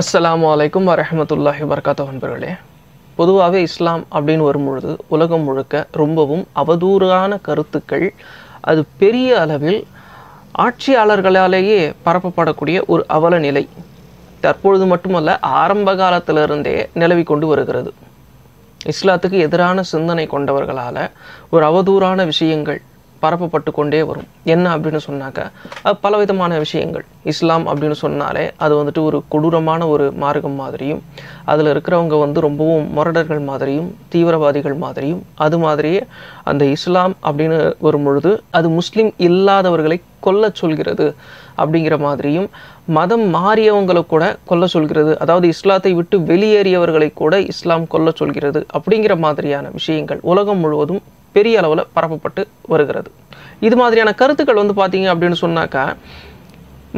அஸ்லாம் வலைக்கம் வரமத்துல்லாஹி வர்காத்த பெருகளே பொதுவாகவே இஸ்லாம் அப்படின்னு வரும்பொழுது உலகம் முழுக்க ரொம்பவும் அவதூறான கருத்துக்கள் அது பெரிய அளவில் ஆட்சியாளர்களாலேயே பரப்பப்படக்கூடிய ஒரு அவல நிலை தற்பொழுது மட்டுமல்ல ஆரம்ப காலத்திலிருந்தே நிலவி கொண்டு வருகிறது இஸ்லாத்துக்கு எதிரான சிந்தனை கொண்டவர்களால் ஒரு அவதூறான விஷயங்கள் பரப்பப்பட்டு கொண்டே வரும் என்ன அப்படின்னு சொன்னாக்கா அது பலவிதமான விஷயங்கள் இஸ்லாம் அப்படின்னு சொன்னாலே அது வந்துட்டு ஒரு கொடூரமான ஒரு மார்க்கம் மாதிரியும் அதில் இருக்கிறவங்க வந்து ரொம்பவும் முரடர்கள் மாதிரியும் தீவிரவாதிகள் மாதிரியும் அது மாதிரியே அந்த இஸ்லாம் அப்படின்னு வரும் பொழுது அது முஸ்லீம் இல்லாதவர்களை கொல்ல சொல்கிறது அப்படிங்கிற மாதிரியும் மதம் மாறியவங்களை கூட கொல்ல சொல்கிறது அதாவது இஸ்லாத்தை விட்டு வெளியேறியவர்களை கூட இஸ்லாம் கொல்ல சொல்கிறது அப்படிங்கிற மாதிரியான விஷயங்கள் உலகம் முழுவதும் பெரிய அளவில் பரப்பப்பட்டு வருகிறது இது மாதிரியான கருத்துக்கள் வந்து பார்த்தீங்க அப்படின்னு சொன்னாக்கா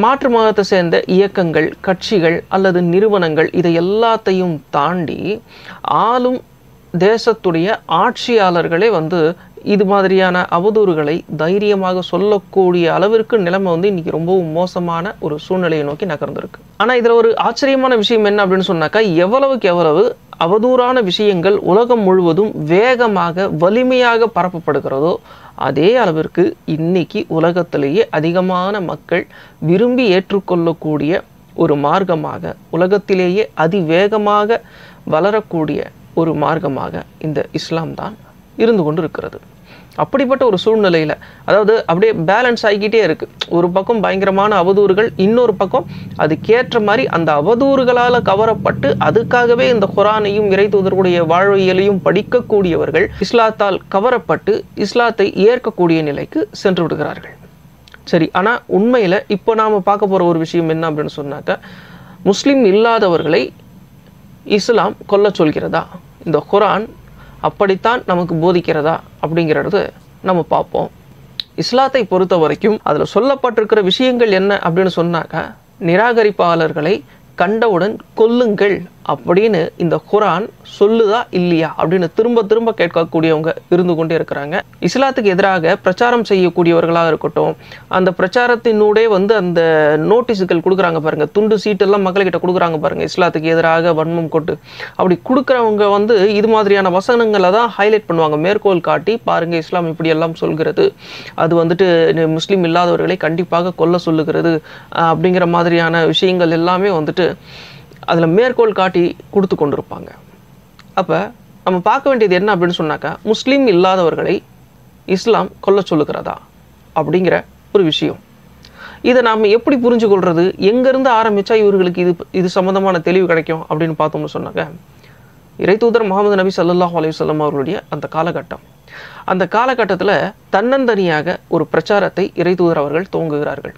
மாற்று மதத்தை சேர்ந்த இயக்கங்கள் கட்சிகள் அல்லது நிறுவனங்கள் இதை எல்லாத்தையும் தாண்டி ஆளும் தேசத்துடைய ஆட்சியாளர்களே வந்து இது மாதிரியான அவதூறுகளை தைரியமாக சொல்லக்கூடிய அளவிற்கு நிலைமை வந்து இன்னைக்கு ரொம்பவும் மோசமான ஒரு சூழ்நிலையை நோக்கி நகர்ந்திருக்கு ஆனால் இதில் ஒரு ஆச்சரியமான விஷயம் என்ன அப்படின்னு சொன்னாக்கா எவ்வளவுக்கு எவ்வளவு அவதூறான விஷயங்கள் உலகம் முழுவதும் வேகமாக வலிமையாக பரப்பப்படுகிறதோ அதே அளவிற்கு இன்னைக்கு உலகத்திலேயே அதிகமான மக்கள் விரும்பி ஏற்றுக்கொள்ளக்கூடிய ஒரு மார்க்கமாக உலகத்திலேயே அதிவேகமாக வளரக்கூடிய ஒரு மார்க்கமாக இந்த இஸ்லாம் தான் இருந்து கொண்டு இருக்கிறது அப்படிப்பட்ட ஒரு சூழ்நிலையில் அதாவது அப்படியே பேலன்ஸ் ஆகிக்கிட்டே இருக்குது ஒரு பக்கம் பயங்கரமான அவதூறுகள் இன்னொரு பக்கம் அதுக்கேற்ற மாதிரி அந்த அவதூறுகளால் கவரப்பட்டு அதுக்காகவே இந்த குரானையும் இறை தூதர்களுடைய வாழ்வியலையும் படிக்கக்கூடியவர்கள் இஸ்லாத்தால் கவரப்பட்டு இஸ்லாத்தை ஏற்கக்கூடிய நிலைக்கு சென்று விடுகிறார்கள் சரி ஆனால் உண்மையில் இப்போ நாம் பார்க்க போகிற ஒரு விஷயம் என்ன அப்படின்னு சொன்னாக்க முஸ்லீம் இல்லாதவர்களை இஸ்லாம் கொல்ல சொல்கிறதா இந்த குரான் அப்படித்தான் நமக்கு போதிக்கிறதா அப்படிங்கிறது நம்ம பார்ப்போம் இஸ்லாத்தை பொறுத்த வரைக்கும் அதில் சொல்லப்பட்டிருக்கிற விஷயங்கள் என்ன அப்படின்னு சொன்னாக்க நிராகரிப்பாளர்களை கண்டவுடன் கொல்லுங்கள் அப்படின்னு இந்த குரான் சொல்லுதா இல்லையா அப்படின்னு திரும்ப திரும்ப கேட்கக்கூடியவங்க இருந்து கொண்டே இருக்கிறாங்க இஸ்லாத்துக்கு எதிராக பிரச்சாரம் செய்யக்கூடியவர்களாக இருக்கட்டும் அந்த பிரச்சாரத்தினூடே வந்து அந்த நோட்டீஸுகள் கொடுக்குறாங்க பாருங்க துண்டு சீட்டெல்லாம் மக்கள்கிட்ட கொடுக்குறாங்க பாருங்க இஸ்லாத்துக்கு எதிராக வன்மம் கொட்டு அப்படி கொடுக்குறவங்க வந்து இது மாதிரியான வசனங்களை தான் ஹைலைட் பண்ணுவாங்க மேற்கோள் காட்டி பாருங்க இஸ்லாம் இப்படி எல்லாம் சொல்கிறது அது வந்துட்டு முஸ்லீம் இல்லாதவர்களை கண்டிப்பாக கொல்ல சொல்லுகிறது அப்படிங்கிற மாதிரியான விஷயங்கள் எல்லாமே வந்துட்டு அதில் மேற்கோள் காட்டி கொடுத்து கொண்டிருப்பாங்க அப்போ நம்ம பார்க்க வேண்டியது என்ன அப்படின்னு சொன்னாக்கா முஸ்லீம் இல்லாதவர்களை இஸ்லாம் கொல்ல சொல்லுகிறதா அப்படிங்கிற ஒரு விஷயம் இதை நாம் எப்படி புரிஞ்சு கொள்வது எங்கேருந்து ஆரம்பித்தா இவர்களுக்கு இது இது சம்மந்தமான தெளிவு கிடைக்கும் அப்படின்னு பார்த்தோம்னு சொன்னாங்க இறைத்தூதர் முகமது நபி சல்லாஹ் அலையுசல்லம் அவர்களுடைய அந்த காலகட்டம் அந்த காலகட்டத்தில் தன்னந்தனியாக ஒரு பிரச்சாரத்தை இறைத்தூதர் அவர்கள் துவங்குகிறார்கள்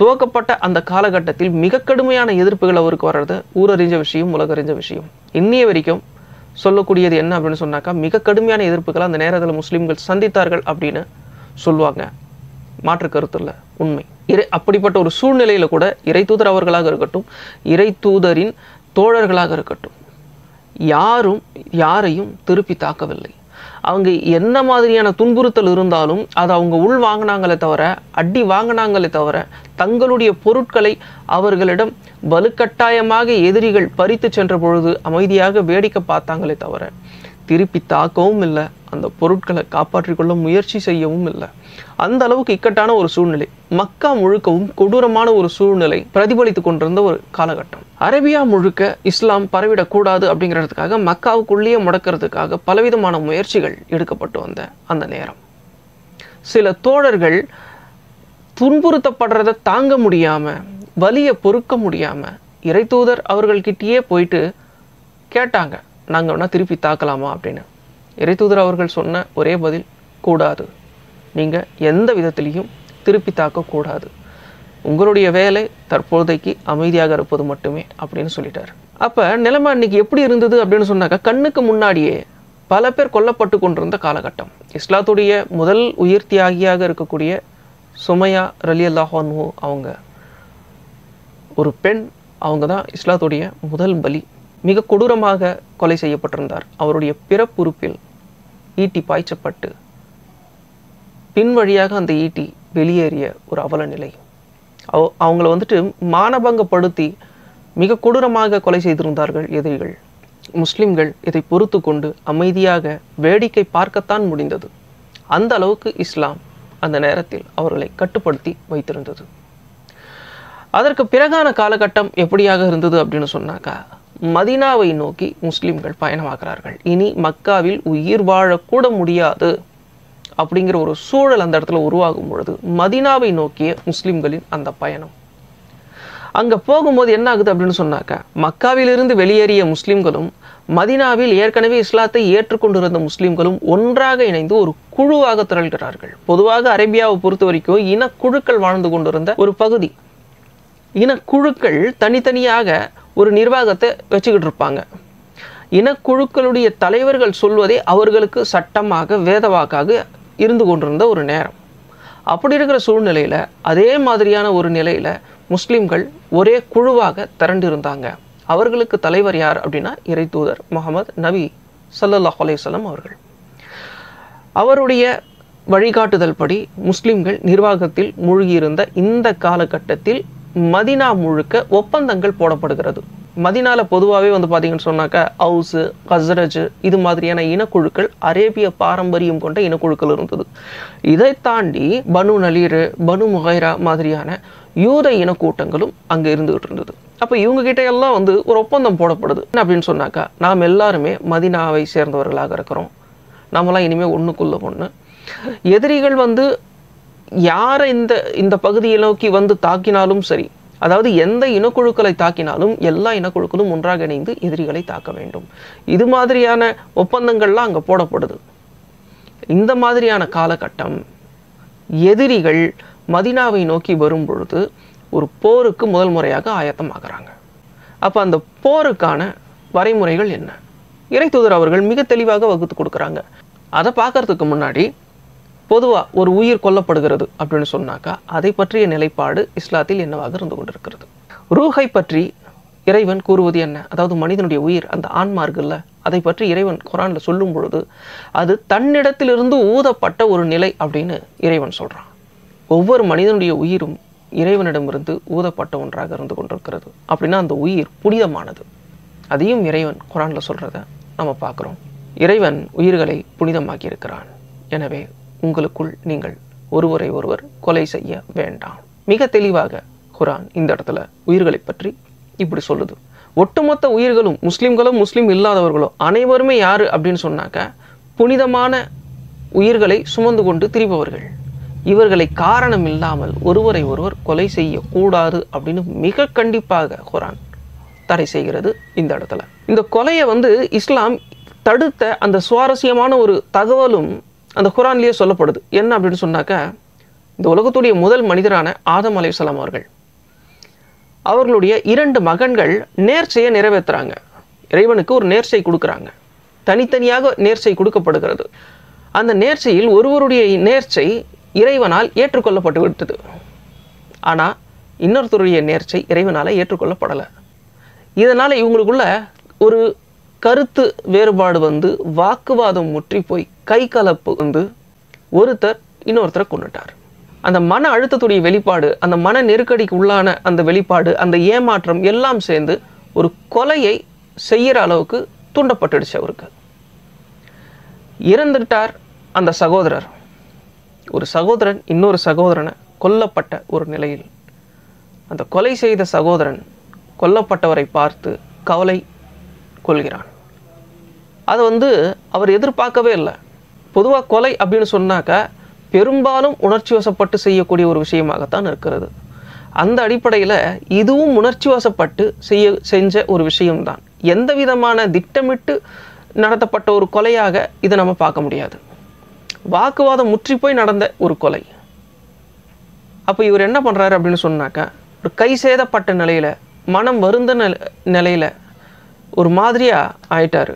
துவக்கப்பட்ட அந்த காலகட்டத்தில் மிக கடுமையான எதிர்ப்புகள் அவருக்கு வர்றது ஊரறிஞ்ச விஷயம் உலகறிஞ்ச விஷயம் இன்னைய வரைக்கும் சொல்லக்கூடியது என்ன அப்படின்னு சொன்னாக்கா மிக கடுமையான எதிர்ப்புகளை அந்த நேரத்தில் முஸ்லீம்கள் சந்தித்தார்கள் அப்படின்னு சொல்லுவாங்க மாற்று கருத்தில் உண்மை இறை அப்படிப்பட்ட ஒரு சூழ்நிலையில் கூட இறை தூதர் அவர்களாக இருக்கட்டும் இறை தூதரின் தோழர்களாக இருக்கட்டும் யாரும் யாரையும் திருப்பி தாக்கவில்லை அவங்க என்ன மாதிரியான துன்புறுத்தல் இருந்தாலும் அது அவங்க உள் வாங்கினாங்களே தவிர அடி வாங்கினாங்களே தவிர தங்களுடைய பொருட்களை அவர்களிடம் வலுக்கட்டாயமாக எதிரிகள் பறித்து சென்ற பொழுது அமைதியாக வேடிக்கை பார்த்தாங்களே தவிர திருப்பி தாக்கவும் இல்லை அந்த பொருட்களை கொள்ள முயற்சி செய்யவும் இல்லை அந்த அளவுக்கு இக்கட்டான ஒரு சூழ்நிலை மக்கா முழுக்கவும் கொடூரமான ஒரு சூழ்நிலை பிரதிபலித்து கொண்டிருந்த ஒரு காலகட்டம் அரேபியா முழுக்க இஸ்லாம் பரவிடக்கூடாது அப்படிங்கிறதுக்காக மக்காவுக்குள்ளேயே முடக்கிறதுக்காக பலவிதமான முயற்சிகள் எடுக்கப்பட்டு வந்த அந்த நேரம் சில தோழர்கள் துன்புறுத்தப்படுறதை தாங்க முடியாமல் வலியை பொறுக்க முடியாமல் இறைத்தூதர் அவர்கள்கிட்டயே போயிட்டு கேட்டாங்க நாங்கள் வேணால் திருப்பி தாக்கலாமா அப்படின்னு இறைத்தூதர் அவர்கள் சொன்ன ஒரே பதில் கூடாது நீங்கள் எந்த விதத்திலையும் திருப்பி தாக்கக்கூடாது உங்களுடைய வேலை தற்போதைக்கு அமைதியாக இருப்பது மட்டுமே அப்படின்னு சொல்லிட்டார் அப்போ நிலைமை அன்னைக்கு எப்படி இருந்தது அப்படின்னு சொன்னாக்கா கண்ணுக்கு முன்னாடியே பல பேர் கொல்லப்பட்டு கொண்டிருந்த காலகட்டம் இஸ்லாத்துடைய முதல் உயிர் தியாகியாக இருக்கக்கூடிய சுமையா ரலி அல்லாஹான்ஹூ அவங்க ஒரு பெண் அவங்க தான் இஸ்லாத்துடைய முதல் பலி மிக கொடூரமாக கொலை செய்யப்பட்டிருந்தார் அவருடைய பிறப்புறுப்பில் ஈட்டி பாய்ச்சப்பட்டு பின் வழியாக அந்த ஈட்டி வெளியேறிய ஒரு அவல நிலை அவ அவங்கள வந்துட்டு மானபங்கப்படுத்தி மிக கொடூரமாக கொலை செய்திருந்தார்கள் எதிரிகள் முஸ்லிம்கள் இதை பொறுத்து கொண்டு அமைதியாக வேடிக்கை பார்க்கத்தான் முடிந்தது அந்த அளவுக்கு இஸ்லாம் அந்த நேரத்தில் அவர்களை கட்டுப்படுத்தி வைத்திருந்தது அதற்கு பிறகான காலகட்டம் எப்படியாக இருந்தது அப்படின்னு சொன்னாக்கா மதினாவை நோக்கி முஸ்லீம்கள் பயணமாக்குறார்கள் இனி மக்காவில் உயிர் வாழக்கூட முடியாது அப்படிங்கிற ஒரு சூழல் அந்த இடத்துல உருவாகும் பொழுது மதினாவை நோக்கிய முஸ்லீம்களின் அந்த பயணம் அங்கே போகும்போது என்ன ஆகுது அப்படின்னு சொன்னாக்க மக்காவிலிருந்து வெளியேறிய முஸ்லீம்களும் மதினாவில் ஏற்கனவே இஸ்லாத்தை ஏற்றுக்கொண்டிருந்த முஸ்லீம்களும் ஒன்றாக இணைந்து ஒரு குழுவாக திரள்கிறார்கள் பொதுவாக அரேபியாவை பொறுத்த வரைக்கும் இனக்குழுக்கள் வாழ்ந்து கொண்டிருந்த ஒரு பகுதி இனக்குழுக்கள் தனித்தனியாக ஒரு நிர்வாகத்தை வச்சுக்கிட்டு இருப்பாங்க இனக்குழுக்களுடைய தலைவர்கள் சொல்வதே அவர்களுக்கு சட்டமாக வேதவாக்காக இருந்து கொண்டிருந்த ஒரு நேரம் அப்படி இருக்கிற சூழ்நிலையில் அதே மாதிரியான ஒரு நிலையில் முஸ்லீம்கள் ஒரே குழுவாக திரண்டிருந்தாங்க அவர்களுக்கு தலைவர் யார் அப்படின்னா இறை தூதர் முகமது நபி சல்லல்லாஹ் அலையம் அவர்கள் அவருடைய வழிகாட்டுதல் படி முஸ்லீம்கள் நிர்வாகத்தில் மூழ்கியிருந்த இந்த காலகட்டத்தில் மதினா முழுக்க ஒப்பந்தங்கள் போடப்படுகிறது மதினால பொதுவாகவே வந்து பார்த்தீங்கன்னு சொன்னாக்கா ஹவுஸு கசரஜ் இது மாதிரியான இனக்குழுக்கள் அரேபிய பாரம்பரியம் கொண்ட இனக்குழுக்கள் இருந்தது இதை தாண்டி பனு நலீரு பனு முகைரா மாதிரியான யூத இனக்கூட்டங்களும் அங்கே இருந்துகிட்டு இருந்தது அப்போ கிட்ட எல்லாம் வந்து ஒரு ஒப்பந்தம் போடப்படுது என்ன அப்படின்னு சொன்னாக்கா நாம் எல்லாருமே மதினாவை சேர்ந்தவர்களாக இருக்கிறோம் நம்மளாம் இனிமேல் ஒன்றுக்குள்ள ஒன்று எதிரிகள் வந்து யாரை இந்த இந்த பகுதியை நோக்கி வந்து தாக்கினாலும் சரி அதாவது எந்த இனக்குழுக்களை தாக்கினாலும் எல்லா இனக்குழுக்களும் ஒன்றாக இணைந்து எதிரிகளை தாக்க வேண்டும் இது மாதிரியான ஒப்பந்தங்கள்லாம் அங்கே போடப்படுது இந்த மாதிரியான காலகட்டம் எதிரிகள் மதினாவை நோக்கி வரும் பொழுது ஒரு போருக்கு முதல் முறையாக ஆயத்தமாகறாங்க அப்போ அந்த போருக்கான வரைமுறைகள் என்ன இறை தூதர் அவர்கள் மிக தெளிவாக வகுத்து கொடுக்குறாங்க அதை பார்க்கறதுக்கு முன்னாடி பொதுவாக ஒரு உயிர் கொல்லப்படுகிறது அப்படின்னு சொன்னாக்கா அதை பற்றிய நிலைப்பாடு இஸ்லாத்தில் என்னவாக இருந்து கொண்டிருக்கிறது ரூஹை பற்றி இறைவன் கூறுவது என்ன அதாவது மனிதனுடைய உயிர் அந்த ஆன்மார்கள்ல அதை பற்றி இறைவன் குரானில் சொல்லும் பொழுது அது தன்னிடத்திலிருந்து ஊதப்பட்ட ஒரு நிலை அப்படின்னு இறைவன் சொல்கிறான் ஒவ்வொரு மனிதனுடைய உயிரும் இறைவனிடமிருந்து ஊதப்பட்ட ஒன்றாக இருந்து கொண்டிருக்கிறது அப்படின்னா அந்த உயிர் புனிதமானது அதையும் இறைவன் குரானில் சொல்கிறத நம்ம பார்க்குறோம் இறைவன் உயிர்களை புனிதமாக்கி இருக்கிறான் எனவே உங்களுக்குள் நீங்கள் ஒருவரை ஒருவர் கொலை செய்ய வேண்டாம் மிக தெளிவாக குரான் இந்த இடத்துல உயிர்களை பற்றி இப்படி சொல்லுது ஒட்டுமொத்த உயிர்களும் முஸ்லீம்களும் முஸ்லீம் இல்லாதவர்களோ அனைவருமே யார் அப்படின்னு சொன்னாக்க புனிதமான உயிர்களை சுமந்து கொண்டு திரிபவர்கள் இவர்களை காரணம் இல்லாமல் ஒருவரை ஒருவர் கொலை செய்யக்கூடாது அப்படின்னு மிக கண்டிப்பாக குரான் தடை செய்கிறது இந்த இடத்துல இந்த கொலையை வந்து இஸ்லாம் தடுத்த அந்த சுவாரஸ்யமான ஒரு தகவலும் அந்த குரான்லேயே சொல்லப்படுது என்ன அப்படின்னு சொன்னாக்கா இந்த உலகத்துடைய முதல் மனிதரான ஆதம் அலையுசலாம் அவர்கள் அவர்களுடைய இரண்டு மகன்கள் நேர்ச்சையை நிறைவேற்றுறாங்க இறைவனுக்கு ஒரு நேர்ச்சை கொடுக்குறாங்க தனித்தனியாக நேர்ச்சை கொடுக்கப்படுகிறது அந்த நேர்ச்சையில் ஒருவருடைய நேர்ச்சை இறைவனால் ஏற்றுக்கொள்ளப்பட்டு விட்டது ஆனால் இன்னொருத்தருடைய நேர்ச்சை இறைவனால் ஏற்றுக்கொள்ளப்படலை இதனால் இவங்களுக்குள்ள ஒரு கருத்து வேறுபாடு வந்து வாக்குவாதம் முற்றி போய் கை கலப்பு வந்து ஒருத்தர் இன்னொருத்தரை கொண்டுட்டார் அந்த மன அழுத்தத்துடைய வெளிப்பாடு அந்த மன நெருக்கடிக்கு உள்ளான அந்த வெளிப்பாடு அந்த ஏமாற்றம் எல்லாம் சேர்ந்து ஒரு கொலையை செய்கிற அளவுக்கு தூண்டப்பட்டுடுச்சு அவருக்கு இறந்துட்டார் அந்த சகோதரர் ஒரு சகோதரன் இன்னொரு சகோதரனை கொல்லப்பட்ட ஒரு நிலையில் அந்த கொலை செய்த சகோதரன் கொல்லப்பட்டவரை பார்த்து கவலை கொள்கிறான் அதை வந்து அவர் எதிர்பார்க்கவே இல்லை பொதுவாக கொலை அப்படின்னு சொன்னாக்க பெரும்பாலும் உணர்ச்சி வசப்பட்டு செய்யக்கூடிய ஒரு விஷயமாகத்தான் இருக்கிறது அந்த அடிப்படையில் இதுவும் உணர்ச்சி வசப்பட்டு செய்ய செஞ்ச ஒரு விஷயம்தான் எந்த விதமான திட்டமிட்டு நடத்தப்பட்ட ஒரு கொலையாக இதை நம்ம பார்க்க முடியாது வாக்குவாதம் முற்றி போய் நடந்த ஒரு கொலை அப்போ இவர் என்ன பண்ணுறாரு அப்படின்னு சொன்னாக்கா ஒரு கை சேதப்பட்ட நிலையில் மனம் வருந்த நிலையில் ஒரு மாதிரியாக ஆயிட்டார்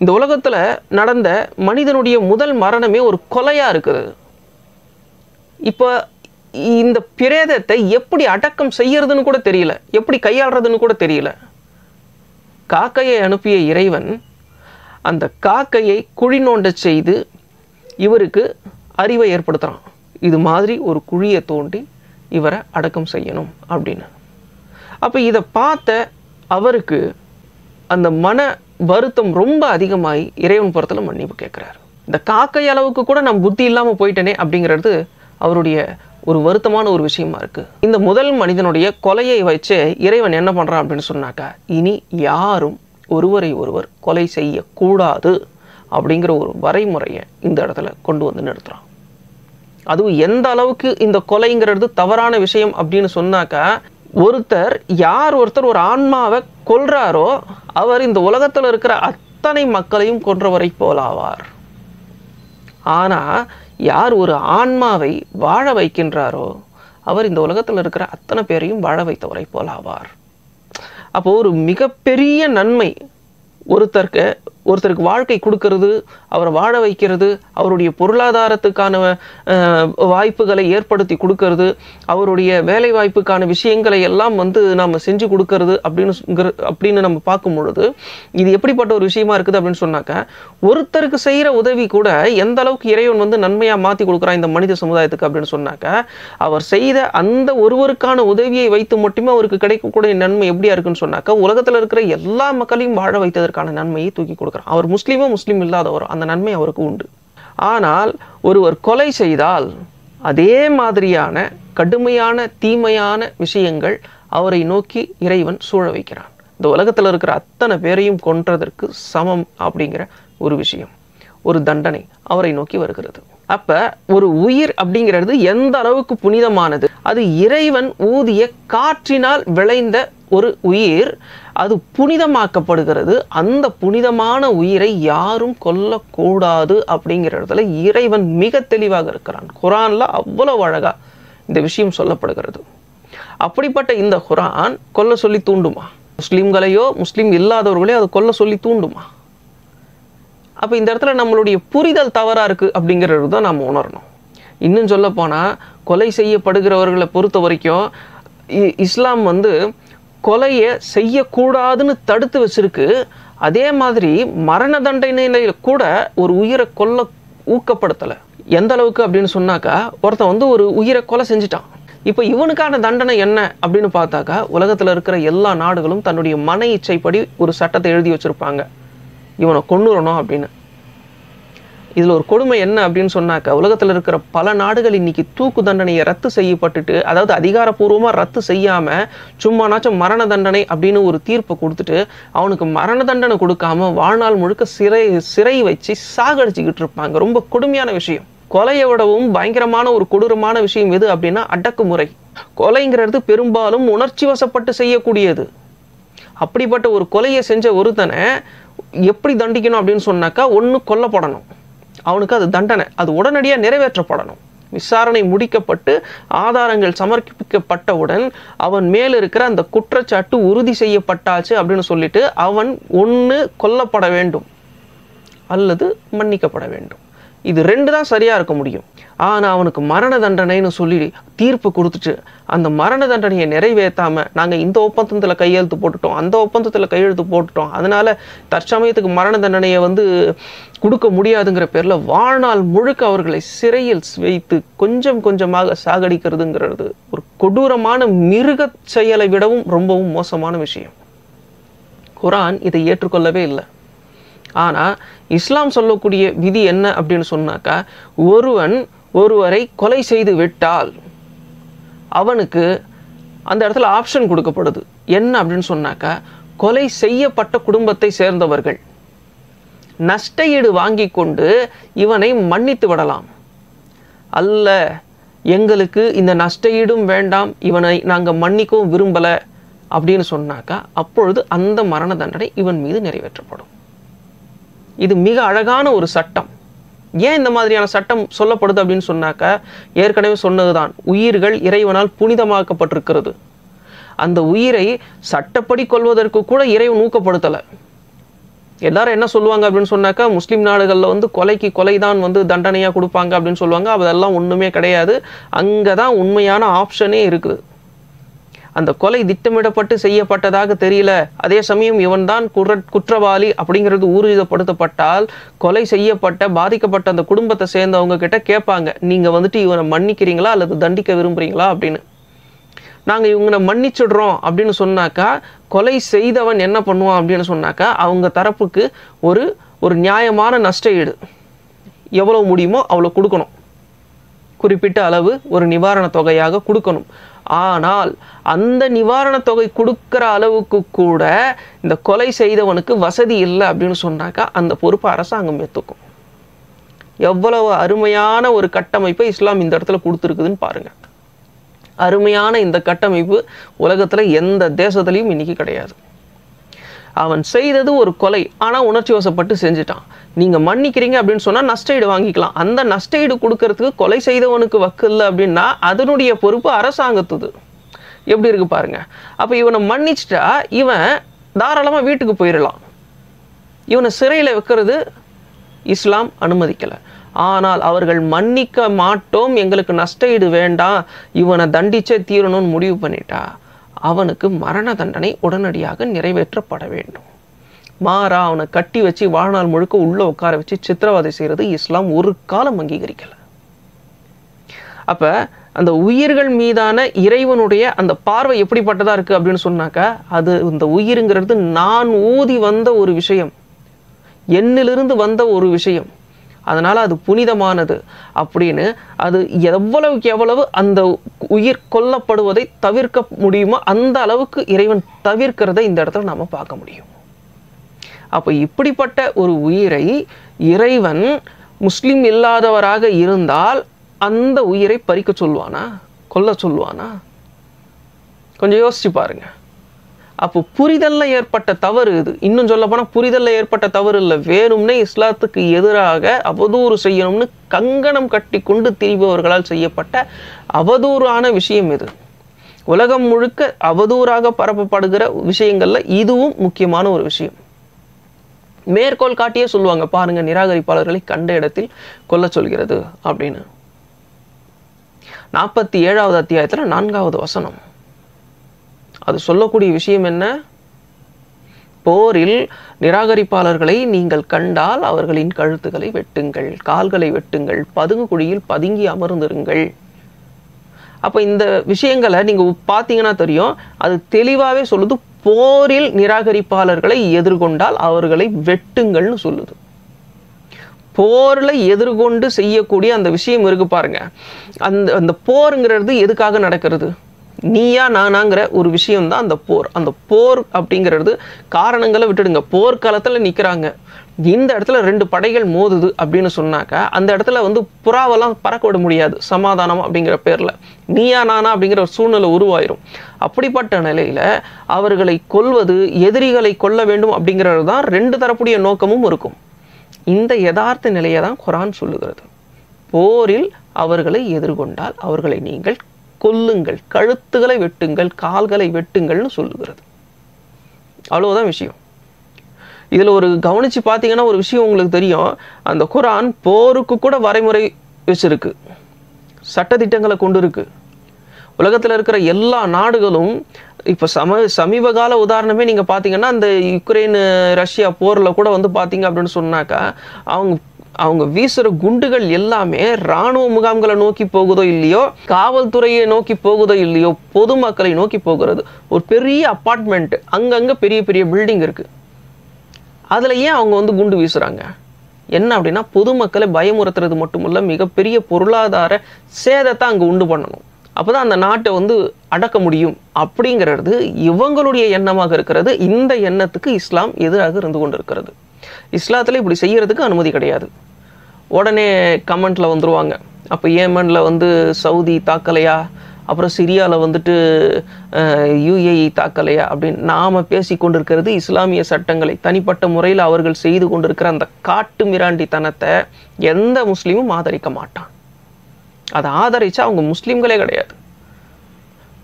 இந்த உலகத்தில் நடந்த மனிதனுடைய முதல் மரணமே ஒரு கொலையாக இருக்குது இப்போ இந்த பிரேதத்தை எப்படி அடக்கம் செய்யறதுன்னு கூட தெரியல எப்படி கையாளுறதுன்னு கூட தெரியல காக்கையை அனுப்பிய இறைவன் அந்த காக்கையை குழி நோண்ட செய்து இவருக்கு அறிவை ஏற்படுத்துகிறான் இது மாதிரி ஒரு குழியை தோண்டி இவரை அடக்கம் செய்யணும் அப்படின்னு அப்போ இதை பார்த்த அவருக்கு அந்த மன வருத்தம் ரொம்ப அதிகமாய் இறைவன் புறத்தில் மன்னிப்பு கேட்குறாரு இந்த காக்கை அளவுக்கு கூட நான் புத்தி இல்லாமல் போயிட்டேனே அப்படிங்கிறது அவருடைய ஒரு வருத்தமான ஒரு விஷயமா இருக்கு இந்த முதல் மனிதனுடைய கொலையை வச்சு இறைவன் என்ன பண்ணுறான் அப்படின்னு சொன்னாக்கா இனி யாரும் ஒருவரை ஒருவர் கொலை செய்யக்கூடாது அப்படிங்கிற ஒரு வரைமுறையை இந்த இடத்துல கொண்டு வந்து நிறுத்துகிறான் அதுவும் எந்த அளவுக்கு இந்த கொலைங்கிறது தவறான விஷயம் அப்படின்னு சொன்னாக்கா ஒருத்தர் யார் ஒருத்தர் ஒரு ஆன்மாவை கொல்றாரோ அவர் இந்த உலகத்தில் இருக்கிற அத்தனை மக்களையும் கொன்றவரை போலாவார் ஆனா யார் ஒரு ஆன்மாவை வாழ வைக்கின்றாரோ அவர் இந்த உலகத்தில் இருக்கிற அத்தனை பேரையும் வாழ வைத்தவரை போலாவார் அப்போ ஒரு மிகப்பெரிய நன்மை ஒருத்தருக்கு ஒருத்தருக்கு வாழ்க்கை கொடுக்கறது அவரை வாழ வைக்கிறது அவருடைய பொருளாதாரத்துக்கான வாய்ப்புகளை ஏற்படுத்தி கொடுக்கறது அவருடைய வேலை வாய்ப்புக்கான விஷயங்களை எல்லாம் வந்து நாம் செஞ்சு கொடுக்கறது அப்படின்னு அப்படின்னு நம்ம பார்க்கும் பொழுது இது எப்படிப்பட்ட ஒரு விஷயமா இருக்குது அப்படின்னு சொன்னாக்க ஒருத்தருக்கு செய்கிற உதவி கூட எந்த அளவுக்கு இறைவன் வந்து நன்மையாக மாற்றி கொடுக்குறான் இந்த மனித சமுதாயத்துக்கு அப்படின்னு சொன்னாக்க அவர் செய்த அந்த ஒருவருக்கான உதவியை வைத்து மட்டுமே அவருக்கு கிடைக்கக்கூடிய நன்மை எப்படியா இருக்குன்னு சொன்னாக்க உலகத்தில் இருக்கிற எல்லா மக்களையும் வாழ வைத்ததற்கான நன்மையை தூக்கி கொடுக்கணும் கொடுக்குறான் அவர் முஸ்லீமும் முஸ்லீம் இல்லாதவரும் அந்த நன்மை அவருக்கு உண்டு ஆனால் ஒருவர் கொலை செய்தால் அதே மாதிரியான கடுமையான தீமையான விஷயங்கள் அவரை நோக்கி இறைவன் சூழ வைக்கிறான் இந்த உலகத்தில் இருக்கிற அத்தனை பேரையும் கொன்றதற்கு சமம் அப்படிங்கிற ஒரு விஷயம் ஒரு தண்டனை அவரை நோக்கி வருகிறது அப்ப ஒரு உயிர் அப்படிங்கிறது எந்த அளவுக்கு புனிதமானது அது இறைவன் ஊதிய காற்றினால் விளைந்த ஒரு உயிர் அது புனிதமாக்கப்படுகிறது அந்த புனிதமான உயிரை யாரும் கொல்லக்கூடாது அப்படிங்கிற இடத்துல இறைவன் மிக தெளிவாக இருக்கிறான் குரானில் அவ்வளோ அழகாக இந்த விஷயம் சொல்லப்படுகிறது அப்படிப்பட்ட இந்த குரான் கொல்ல சொல்லி தூண்டுமா முஸ்லீம்களையோ முஸ்லீம் இல்லாதவர்களையோ அதை கொல்ல சொல்லி தூண்டுமா அப்போ இந்த இடத்துல நம்மளுடைய புரிதல் தவறாக இருக்குது அப்படிங்கிறது தான் நாம் உணரணும் இன்னும் சொல்ல போனால் கொலை செய்யப்படுகிறவர்களை பொறுத்த வரைக்கும் இஸ்லாம் வந்து கொலையை செய்யக்கூடாதுன்னு தடுத்து வச்சிருக்கு அதே மாதிரி மரண தண்டனையில கூட ஒரு உயிரை கொல்ல ஊக்கப்படுத்தலை எந்த அளவுக்கு அப்படின்னு சொன்னாக்கா ஒருத்தன் வந்து ஒரு உயிரை கொலை செஞ்சிட்டான் இப்போ இவனுக்கான தண்டனை என்ன அப்படின்னு பார்த்தாக்கா உலகத்தில் இருக்கிற எல்லா நாடுகளும் தன்னுடைய மன இச்சைப்படி ஒரு சட்டத்தை எழுதி வச்சுருப்பாங்க இவனை கொண்டுறணும் அப்படின்னு இதில் ஒரு கொடுமை என்ன அப்படின்னு சொன்னாக்கா உலகத்தில் இருக்கிற பல நாடுகள் இன்னைக்கு தூக்கு தண்டனையை ரத்து செய்யப்பட்டுட்டு அதாவது அதிகாரப்பூர்வமாக ரத்து செய்யாமல் சும்மானாச்சும் மரண தண்டனை அப்படின்னு ஒரு தீர்ப்பை கொடுத்துட்டு அவனுக்கு மரண தண்டனை கொடுக்காம வாழ்நாள் முழுக்க சிறை சிறை வச்சு சாகடிச்சுக்கிட்டு இருப்பாங்க ரொம்ப கொடுமையான விஷயம் கொலையை விடவும் பயங்கரமான ஒரு கொடூரமான விஷயம் எது அப்படின்னா அடக்குமுறை கொலைங்கிறது பெரும்பாலும் உணர்ச்சி வசப்பட்டு செய்யக்கூடியது அப்படிப்பட்ட ஒரு கொலையை செஞ்ச ஒருத்தனை எப்படி தண்டிக்கணும் அப்படின்னு சொன்னாக்கா ஒன்று கொல்லப்படணும் அவனுக்கு அது தண்டனை அது உடனடியாக நிறைவேற்றப்படணும் விசாரணை முடிக்கப்பட்டு ஆதாரங்கள் சமர்ப்பிக்கப்பட்டவுடன் அவன் மேல் இருக்கிற அந்த குற்றச்சாட்டு உறுதி செய்யப்பட்டாச்சு அப்படின்னு சொல்லிட்டு அவன் ஒன்று கொல்லப்பட வேண்டும் அல்லது மன்னிக்கப்பட வேண்டும் இது ரெண்டு தான் சரியாக இருக்க முடியும் ஆனால் அவனுக்கு மரண தண்டனைன்னு சொல்லி தீர்ப்பு கொடுத்துட்டு அந்த மரண தண்டனையை நிறைவேற்றாமல் நாங்கள் இந்த ஒப்பந்தத்தில் கையெழுத்து போட்டுட்டோம் அந்த ஒப்பந்தத்தில் கையெழுத்து போட்டுட்டோம் அதனால் தற்சமயத்துக்கு மரண தண்டனையை வந்து கொடுக்க முடியாதுங்கிற பேரில் வாழ்நாள் முழுக்க அவர்களை சிறையில் வைத்து கொஞ்சம் கொஞ்சமாக சாகடிக்கிறதுங்கிறது ஒரு கொடூரமான மிருக செயலை விடவும் ரொம்பவும் மோசமான விஷயம் குரான் இதை ஏற்றுக்கொள்ளவே இல்லை ஆனால் இஸ்லாம் சொல்லக்கூடிய விதி என்ன அப்படின்னு சொன்னாக்கா ஒருவன் ஒருவரை கொலை செய்து விட்டால் அவனுக்கு அந்த இடத்துல ஆப்ஷன் கொடுக்கப்படுது என்ன அப்படின்னு சொன்னாக்கா கொலை செய்யப்பட்ட குடும்பத்தை சேர்ந்தவர்கள் நஷ்டஈடு வாங்கி கொண்டு இவனை மன்னித்து விடலாம் அல்ல எங்களுக்கு இந்த நஷ்டஈடும் வேண்டாம் இவனை நாங்கள் மன்னிக்கவும் விரும்பலை அப்படின்னு சொன்னாக்கா அப்பொழுது அந்த மரண தண்டனை இவன் மீது நிறைவேற்றப்படும் இது மிக அழகான ஒரு சட்டம் ஏன் இந்த மாதிரியான சட்டம் சொல்லப்படுது அப்படின்னு சொன்னாக்க ஏற்கனவே சொன்னதுதான் உயிர்கள் இறைவனால் புனிதமாக்கப்பட்டிருக்கிறது அந்த உயிரை சட்டப்படி கொள்வதற்கு கூட இறைவன் ஊக்கப்படுத்தலை எல்லாரும் என்ன சொல்லுவாங்க அப்படின்னு சொன்னாக்கா முஸ்லீம் நாடுகளில் வந்து கொலைக்கு கொலை தான் வந்து தண்டனையாக கொடுப்பாங்க அப்படின்னு சொல்லுவாங்க அதெல்லாம் ஒன்றுமே கிடையாது அங்கே தான் உண்மையான ஆப்ஷனே இருக்குது அந்த கொலை திட்டமிடப்பட்டு செய்யப்பட்டதாக தெரியல அதே சமயம் இவன்தான் தான் குற்றவாளி அப்படிங்கிறது ஊர்ஜிதப்படுத்தப்பட்டால் கொலை செய்யப்பட்ட பாதிக்கப்பட்ட அந்த குடும்பத்தை சேர்ந்தவங்க கிட்ட கேட்பாங்க நீங்கள் வந்துட்டு இவனை மன்னிக்கிறீங்களா அல்லது தண்டிக்க விரும்புகிறீங்களா அப்படின்னு நாங்கள் இவங்களை மன்னிச்சிடுறோம் அப்படின்னு சொன்னாக்கா கொலை செய்தவன் என்ன பண்ணுவான் அப்படின்னு சொன்னாக்கா அவங்க தரப்புக்கு ஒரு ஒரு நியாயமான நஷ்ட ஈடு எவ்வளோ முடியுமோ அவ்வளோ கொடுக்கணும் குறிப்பிட்ட அளவு ஒரு நிவாரண தொகையாக கொடுக்கணும் ஆனால் அந்த நிவாரணத் தொகை கொடுக்குற அளவுக்கு கூட இந்த கொலை செய்தவனுக்கு வசதி இல்லை அப்படின்னு சொன்னாக்கா அந்த பொறுப்பை அரசாங்கம் ஏற்றுக்கும் எவ்வளவு அருமையான ஒரு கட்டமைப்பை இஸ்லாம் இந்த இடத்துல கொடுத்துருக்குதுன்னு பாருங்கள் அருமையான இந்த கட்டமைப்பு உலகத்தில் எந்த தேசத்துலேயும் இன்றைக்கி கிடையாது அவன் செய்தது ஒரு கொலை ஆனால் உணர்ச்சி வசப்பட்டு செஞ்சுட்டான் நீங்கள் மன்னிக்கிறீங்க அப்படின்னு சொன்னால் ஈடு வாங்கிக்கலாம் அந்த நஷ்ட ஈடு கொடுக்கறதுக்கு கொலை செய்தவனுக்கு வக்கு இல்லை அப்படின்னா அதனுடைய பொறுப்பு அரசாங்கத்துது எப்படி இருக்கு பாருங்க அப்போ இவனை மன்னிச்சிட்டா இவன் தாராளமாக வீட்டுக்கு போயிடலாம் இவனை சிறையில் வைக்கிறது இஸ்லாம் அனுமதிக்கலை ஆனால் அவர்கள் மன்னிக்க மாட்டோம் எங்களுக்கு நஷ்ட ஈடு வேண்டாம் இவனை தண்டிச்சே தீரணும்னு முடிவு பண்ணிட்டா அவனுக்கு மரண தண்டனை உடனடியாக நிறைவேற்றப்பட வேண்டும் மாறா அவனை கட்டி வச்சு வாழ்நாள் முழுக்க உள்ளே உட்கார வச்சு சித்திரவதை செய்கிறது இஸ்லாம் ஒரு காலம் அங்கீகரிக்கலை அப்போ அந்த உயிர்கள் மீதான இறைவனுடைய அந்த பார்வை எப்படிப்பட்டதாக இருக்குது அப்படின்னு சொன்னாக்கா அது இந்த உயிருங்கிறது நான் ஊதி வந்த ஒரு விஷயம் என்னிலிருந்து வந்த ஒரு விஷயம் அதனால் அது புனிதமானது அப்படின்னு அது எவ்வளவுக்கு எவ்வளவு அந்த உயிர் கொல்லப்படுவதை தவிர்க்க முடியுமோ அந்த அளவுக்கு இறைவன் தவிர்க்கிறத இந்த இடத்துல நம்ம பார்க்க முடியும் அப்போ இப்படிப்பட்ட ஒரு உயிரை இறைவன் முஸ்லீம் இல்லாதவராக இருந்தால் அந்த உயிரை பறிக்க சொல்லுவானா கொல்ல சொல்லுவானா கொஞ்சம் யோசிச்சு பாருங்கள் அப்போ புரிதலில் ஏற்பட்ட தவறு இது இன்னும் சொல்ல போனால் புரிதலில் ஏற்பட்ட தவறு இல்லை வேணும்னே இஸ்லாத்துக்கு எதிராக அவதூறு செய்யணும்னு கங்கணம் கட்டி கொண்டு திரிபவர்களால் செய்யப்பட்ட அவதூறான விஷயம் இது உலகம் முழுக்க அவதூறாக பரப்பப்படுகிற விஷயங்கள்ல இதுவும் முக்கியமான ஒரு விஷயம் மேற்கோள் காட்டியே சொல்லுவாங்க பாருங்க நிராகரிப்பாளர்களை கண்ட இடத்தில் கொல்ல சொல்கிறது அப்படின்னு நாற்பத்தி ஏழாவது அத்தியாயத்தில் நான்காவது வசனம் அது சொல்லக்கூடிய விஷயம் என்ன போரில் நிராகரிப்பாளர்களை நீங்கள் கண்டால் அவர்களின் கழுத்துகளை வெட்டுங்கள் கால்களை வெட்டுங்கள் பதுங்கு குழியில் பதுங்கி அமர்ந்திருங்கள் அப்போ இந்த விஷயங்களை நீங்கள் பார்த்தீங்கன்னா தெரியும் அது தெளிவாகவே சொல்லுது போரில் நிராகரிப்பாளர்களை எதிர்கொண்டால் அவர்களை வெட்டுங்கள்னு சொல்லுது போரில் எதிர்கொண்டு செய்யக்கூடிய அந்த விஷயம் இருக்கு பாருங்க அந்த அந்த போருங்கிறது எதுக்காக நடக்கிறது நீயா நானாங்கிற ஒரு விஷயம் தான் அந்த போர் அந்த போர் அப்படிங்கிறது காரணங்களை விட்டுடுங்க போர்க்காலத்தில் நிற்கிறாங்க இந்த இடத்துல ரெண்டு படைகள் மோதுது அப்படின்னு சொன்னாக்கா அந்த இடத்துல வந்து புறாவெல்லாம் பறக்க விட முடியாது சமாதானம் அப்படிங்கிற பேரில் நீயா நானா அப்படிங்கிற ஒரு சூழ்நிலை உருவாயிரும் அப்படிப்பட்ட நிலையில் அவர்களை கொல்வது எதிரிகளை கொல்ல வேண்டும் அப்படிங்கிறது தான் ரெண்டு தரப்புடைய நோக்கமும் இருக்கும் இந்த யதார்த்த நிலையை தான் குரான் சொல்லுகிறது போரில் அவர்களை எதிர்கொண்டால் அவர்களை நீங்கள் கொல்லுங்கள் கழுத்துகளை வெட்டுங்கள் கால்களை வெட்டுங்கள்னு சொல்லுகிறது அவ்வளோதான் விஷயம் இதில் ஒரு கவனித்து பார்த்தீங்கன்னா ஒரு விஷயம் உங்களுக்கு தெரியும் அந்த குரான் போருக்கு கூட வரைமுறை வச்சுருக்கு சட்டத்திட்டங்களை கொண்டு இருக்கு உலகத்தில் இருக்கிற எல்லா நாடுகளும் இப்போ சம சமீப கால உதாரணமே நீங்கள் பார்த்தீங்கன்னா அந்த யுக்ரைனு ரஷ்யா போரில் கூட வந்து பார்த்தீங்க அப்படின்னு சொன்னாக்கா அவங்க அவங்க வீசுகிற குண்டுகள் எல்லாமே ராணுவ முகாம்களை நோக்கி போகுதோ இல்லையோ காவல்துறையை நோக்கி போகுதோ இல்லையோ பொதுமக்களை நோக்கி போகிறது ஒரு பெரிய அப்பார்ட்மெண்ட் அங்கங்கே பெரிய பெரிய பில்டிங் இருக்கு அதுல ஏன் அவங்க வந்து குண்டு வீசுறாங்க என்ன அப்படின்னா பொதுமக்களை பயமுறுத்துறது மட்டுமல்ல மிகப்பெரிய பொருளாதார சேதத்தை அங்கே உண்டு பண்ணணும் அப்போ தான் அந்த நாட்டை வந்து அடக்க முடியும் அப்படிங்கிறது இவங்களுடைய எண்ணமாக இருக்கிறது இந்த எண்ணத்துக்கு இஸ்லாம் எதிராக இருந்து கொண்டிருக்கிறது இஸ்லாத்தில் இப்படி செய்கிறதுக்கு அனுமதி கிடையாது உடனே கமெண்டில் வந்துடுவாங்க அப்போ ஏமனில் வந்து சவுதி தாக்கலையா அப்புறம் சிரியாவில் வந்துட்டு யுஏஇ தாக்கலையா அப்படின்னு நாம் பேசி கொண்டிருக்கிறது இஸ்லாமிய சட்டங்களை தனிப்பட்ட முறையில் அவர்கள் செய்து கொண்டிருக்கிற அந்த காட்டு மிராண்டித்தனத்தை எந்த முஸ்லீமும் ஆதரிக்க மாட்டான் அதை ஆதரித்தா அவங்க முஸ்லீம்களே கிடையாது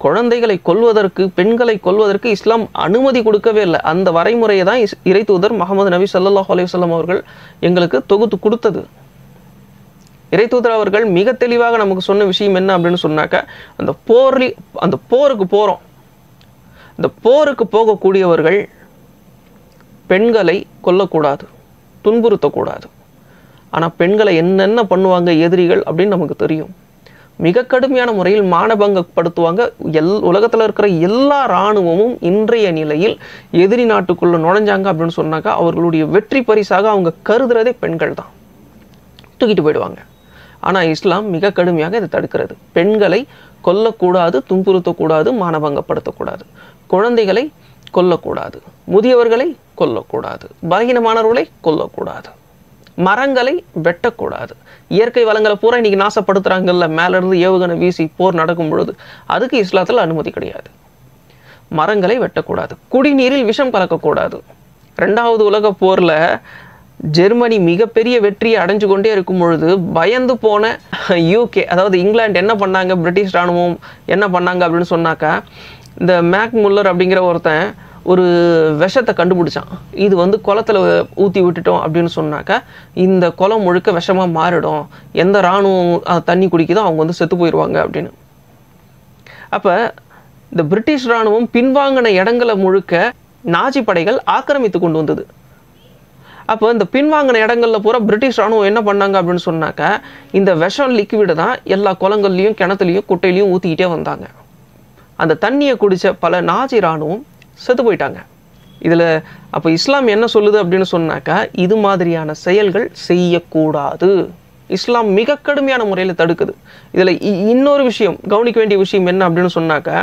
குழந்தைகளை கொல்வதற்கு பெண்களை கொல்வதற்கு இஸ்லாம் அனுமதி கொடுக்கவே இல்லை அந்த வரைமுறையை தான் இஸ் இறை தூதர் முகமது நபி சல்லாஹ் அலையுஸ்லாம் அவர்கள் எங்களுக்கு தொகுத்து கொடுத்தது இறை தூதர் அவர்கள் மிக தெளிவாக நமக்கு சொன்ன விஷயம் என்ன அப்படின்னு சொன்னாக்கா அந்த போரில் அந்த போருக்கு போகிறோம் இந்த போருக்கு போகக்கூடியவர்கள் பெண்களை கொல்லக்கூடாது துன்புறுத்தக்கூடாது ஆனால் பெண்களை என்னென்ன பண்ணுவாங்க எதிரிகள் அப்படின்னு நமக்கு தெரியும் மிக கடுமையான முறையில் மானபங்கப்படுத்துவாங்க எல் உலகத்தில் இருக்கிற எல்லா இராணுவமும் இன்றைய நிலையில் எதிரி நாட்டுக்குள்ளே நுழைஞ்சாங்க அப்படின்னு சொன்னாக்கா அவர்களுடைய வெற்றி பரிசாக அவங்க கருதுறதே பெண்கள் தான் தூக்கிட்டு போயிடுவாங்க ஆனால் இஸ்லாம் மிக கடுமையாக இதை தடுக்கிறது பெண்களை கொல்லக்கூடாது துன்புறுத்தக்கூடாது மானபங்கப்படுத்தக்கூடாது குழந்தைகளை கொல்லக்கூடாது முதியவர்களை கொல்லக்கூடாது பலகீனமானவர்களை கொல்லக்கூடாது மரங்களை வெட்டக்கூடாது இயற்கை வளங்களை பூரா இன்றைக்கி நாசப்படுத்துகிறாங்கல்ல மேலேருந்து ஏவுகணை வீசி போர் நடக்கும் பொழுது அதுக்கு இஸ்லாத்தில் அனுமதி கிடையாது மரங்களை வெட்டக்கூடாது குடிநீரில் விஷம் கலக்கக்கூடாது ரெண்டாவது உலக போரில் ஜெர்மனி மிகப்பெரிய வெற்றியை அடைஞ்சு கொண்டே இருக்கும் பொழுது பயந்து போன யூகே அதாவது இங்கிலாந்து என்ன பண்ணாங்க பிரிட்டிஷ் இராணுவம் என்ன பண்ணாங்க அப்படின்னு சொன்னாக்கா இந்த மேக் முல்லர் அப்படிங்கிற ஒருத்தன் ஒரு விஷத்தை கண்டுபிடிச்சான் இது வந்து குளத்தில் ஊற்றி விட்டுட்டோம் அப்படின்னு சொன்னாக்கா இந்த குளம் முழுக்க விஷமாக மாறிடும் எந்த இராணுவம் தண்ணி குடிக்குதோ அவங்க வந்து செத்து போயிடுவாங்க அப்படின்னு அப்போ இந்த பிரிட்டிஷ் இராணுவம் பின்வாங்கின இடங்களை முழுக்க நாஜி படைகள் ஆக்கிரமித்து கொண்டு வந்தது அப்போ இந்த பின்வாங்கின இடங்களில் பூரா பிரிட்டிஷ் ராணுவம் என்ன பண்ணாங்க அப்படின்னு சொன்னாக்கா இந்த விஷம் லிக்விடு தான் எல்லா குளங்கள்லையும் கிணத்துலையும் குட்டையிலையும் ஊற்றிக்கிட்டே வந்தாங்க அந்த தண்ணியை குடித்த பல நாஜி ராணுவம் செத்து போயிட்டாங்க இதில் அப்போ இஸ்லாம் என்ன சொல்லுது அப்படின்னு சொன்னாக்கா இது மாதிரியான செயல்கள் செய்யக்கூடாது இஸ்லாம் மிக கடுமையான முறையில் தடுக்குது இதில் இன்னொரு விஷயம் கவனிக்க வேண்டிய விஷயம் என்ன அப்படின்னு சொன்னாக்கா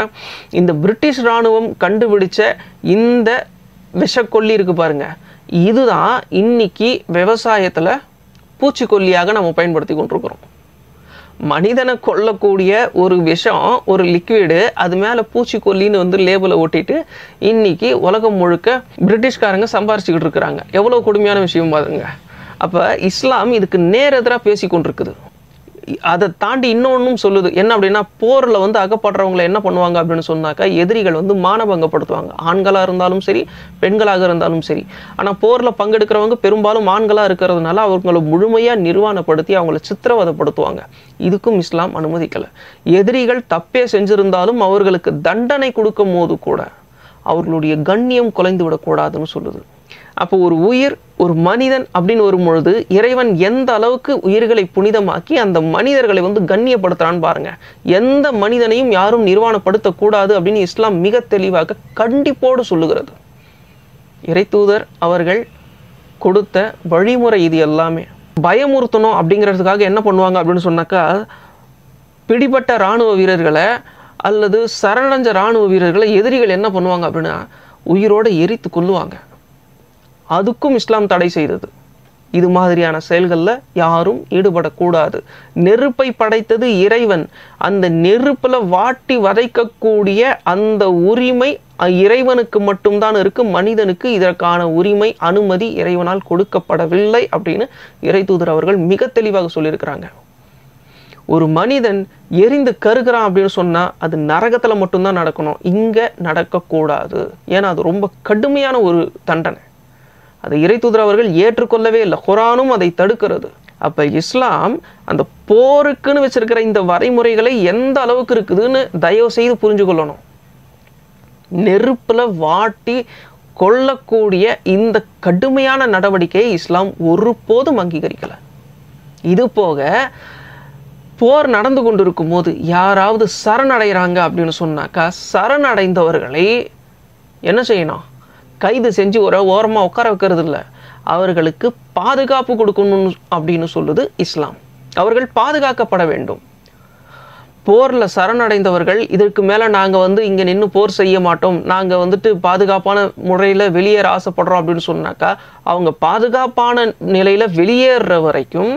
இந்த பிரிட்டிஷ் இராணுவம் கண்டுபிடிச்ச இந்த விஷக்கொல்லி இருக்குது பாருங்கள் இதுதான் இன்னைக்கு விவசாயத்தில் பூச்சிக்கொல்லியாக நம்ம பயன்படுத்தி கொண்டிருக்கிறோம் மனிதனை கொல்லக்கூடிய ஒரு விஷம் ஒரு லிக்விடு அது மேலே பூச்சிக்கொல்லின்னு வந்து லேபிளை ஒட்டிட்டு இன்னைக்கு உலகம் முழுக்க பிரிட்டிஷ்காரங்க சம்பாரிச்சுக்கிட்டு இருக்கிறாங்க எவ்வளோ கொடுமையான விஷயம் பாருங்க அப்போ இஸ்லாம் இதுக்கு நேரெதிராக பேசி கொண்டிருக்குது அதை தாண்டி இன்னொன்றும் சொல்லுது என்ன அப்படின்னா போரில் வந்து அகப்படுறவங்களை என்ன பண்ணுவாங்க அப்படின்னு சொன்னாக்கா எதிரிகள் வந்து மானபங்கப்படுத்துவாங்க ஆண்களாக இருந்தாலும் சரி பெண்களாக இருந்தாலும் சரி ஆனால் போரில் பங்கெடுக்கிறவங்க பெரும்பாலும் ஆண்களாக இருக்கிறதுனால அவங்கள முழுமையாக நிர்வாணப்படுத்தி அவங்கள சித்திரவதைப்படுத்துவாங்க இதுக்கும் இஸ்லாம் அனுமதிக்கலை எதிரிகள் தப்பே செஞ்சிருந்தாலும் அவர்களுக்கு தண்டனை கொடுக்கும் போது கூட அவர்களுடைய கண்ணியம் குலைந்து விடக்கூடாதுன்னு சொல்லுது அப்போ ஒரு உயிர் ஒரு மனிதன் அப்படின்னு வரும்பொழுது இறைவன் எந்த அளவுக்கு உயிர்களை புனிதமாக்கி அந்த மனிதர்களை வந்து கண்ணியப்படுத்துகிறான்னு பாருங்க எந்த மனிதனையும் யாரும் நிர்வாணப்படுத்தக்கூடாது அப்படின்னு இஸ்லாம் மிக தெளிவாக கண்டிப்போடு சொல்லுகிறது இறைத்தூதர் அவர்கள் கொடுத்த வழிமுறை இது எல்லாமே பயமுறுத்தணும் அப்படிங்கிறதுக்காக என்ன பண்ணுவாங்க அப்படின்னு சொன்னாக்கா பிடிபட்ட இராணுவ வீரர்களை அல்லது சரணடைஞ்ச இராணுவ வீரர்களை எதிரிகள் என்ன பண்ணுவாங்க அப்படின்னா உயிரோடு எரித்து கொள்ளுவாங்க அதுக்கும் இஸ்லாம் தடை செய்தது இது மாதிரியான செயல்களில் யாரும் ஈடுபடக்கூடாது நெருப்பை படைத்தது இறைவன் அந்த நெருப்பில் வாட்டி வதைக்கக்கூடிய அந்த உரிமை இறைவனுக்கு மட்டும்தான் இருக்குது மனிதனுக்கு இதற்கான உரிமை அனுமதி இறைவனால் கொடுக்கப்படவில்லை அப்படின்னு இறை தூதர் அவர்கள் மிக தெளிவாக சொல்லியிருக்கிறாங்க ஒரு மனிதன் எரிந்து கருகிறான் அப்படின்னு சொன்னால் அது நரகத்தில் மட்டும்தான் நடக்கணும் இங்கே நடக்கக்கூடாது ஏன்னா அது ரொம்ப கடுமையான ஒரு தண்டனை அதை இறை தூதர் அவர்கள் ஏற்றுக்கொள்ளவே இல்லை குரானும் அதை தடுக்கிறது அப்போ இஸ்லாம் அந்த போருக்குன்னு வச்சிருக்கிற இந்த வரைமுறைகளை எந்த அளவுக்கு இருக்குதுன்னு தயவு செய்து புரிஞ்சு கொள்ளணும் நெருப்பில் வாட்டி கொள்ளக்கூடிய இந்த கடுமையான நடவடிக்கையை இஸ்லாம் ஒருபோதும் அங்கீகரிக்கலை இது போக போர் நடந்து கொண்டிருக்கும் போது யாராவது சரணடைகிறாங்க அப்படின்னு சொன்னாக்கா சரணடைந்தவர்களை என்ன செய்யணும் கைது செஞ்சு ஒரு ஓரமாக உட்கார வைக்கிறது இல்லை அவர்களுக்கு பாதுகாப்பு கொடுக்கணும் அப்படின்னு சொல்லுது இஸ்லாம் அவர்கள் பாதுகாக்கப்பட வேண்டும் போரில் சரணடைந்தவர்கள் இதற்கு மேலே நாங்கள் வந்து இங்கே நின்று போர் செய்ய மாட்டோம் நாங்கள் வந்துட்டு பாதுகாப்பான முறையில் வெளியேற ஆசைப்படுறோம் அப்படின்னு சொன்னாக்கா அவங்க பாதுகாப்பான நிலையில் வெளியேற வரைக்கும்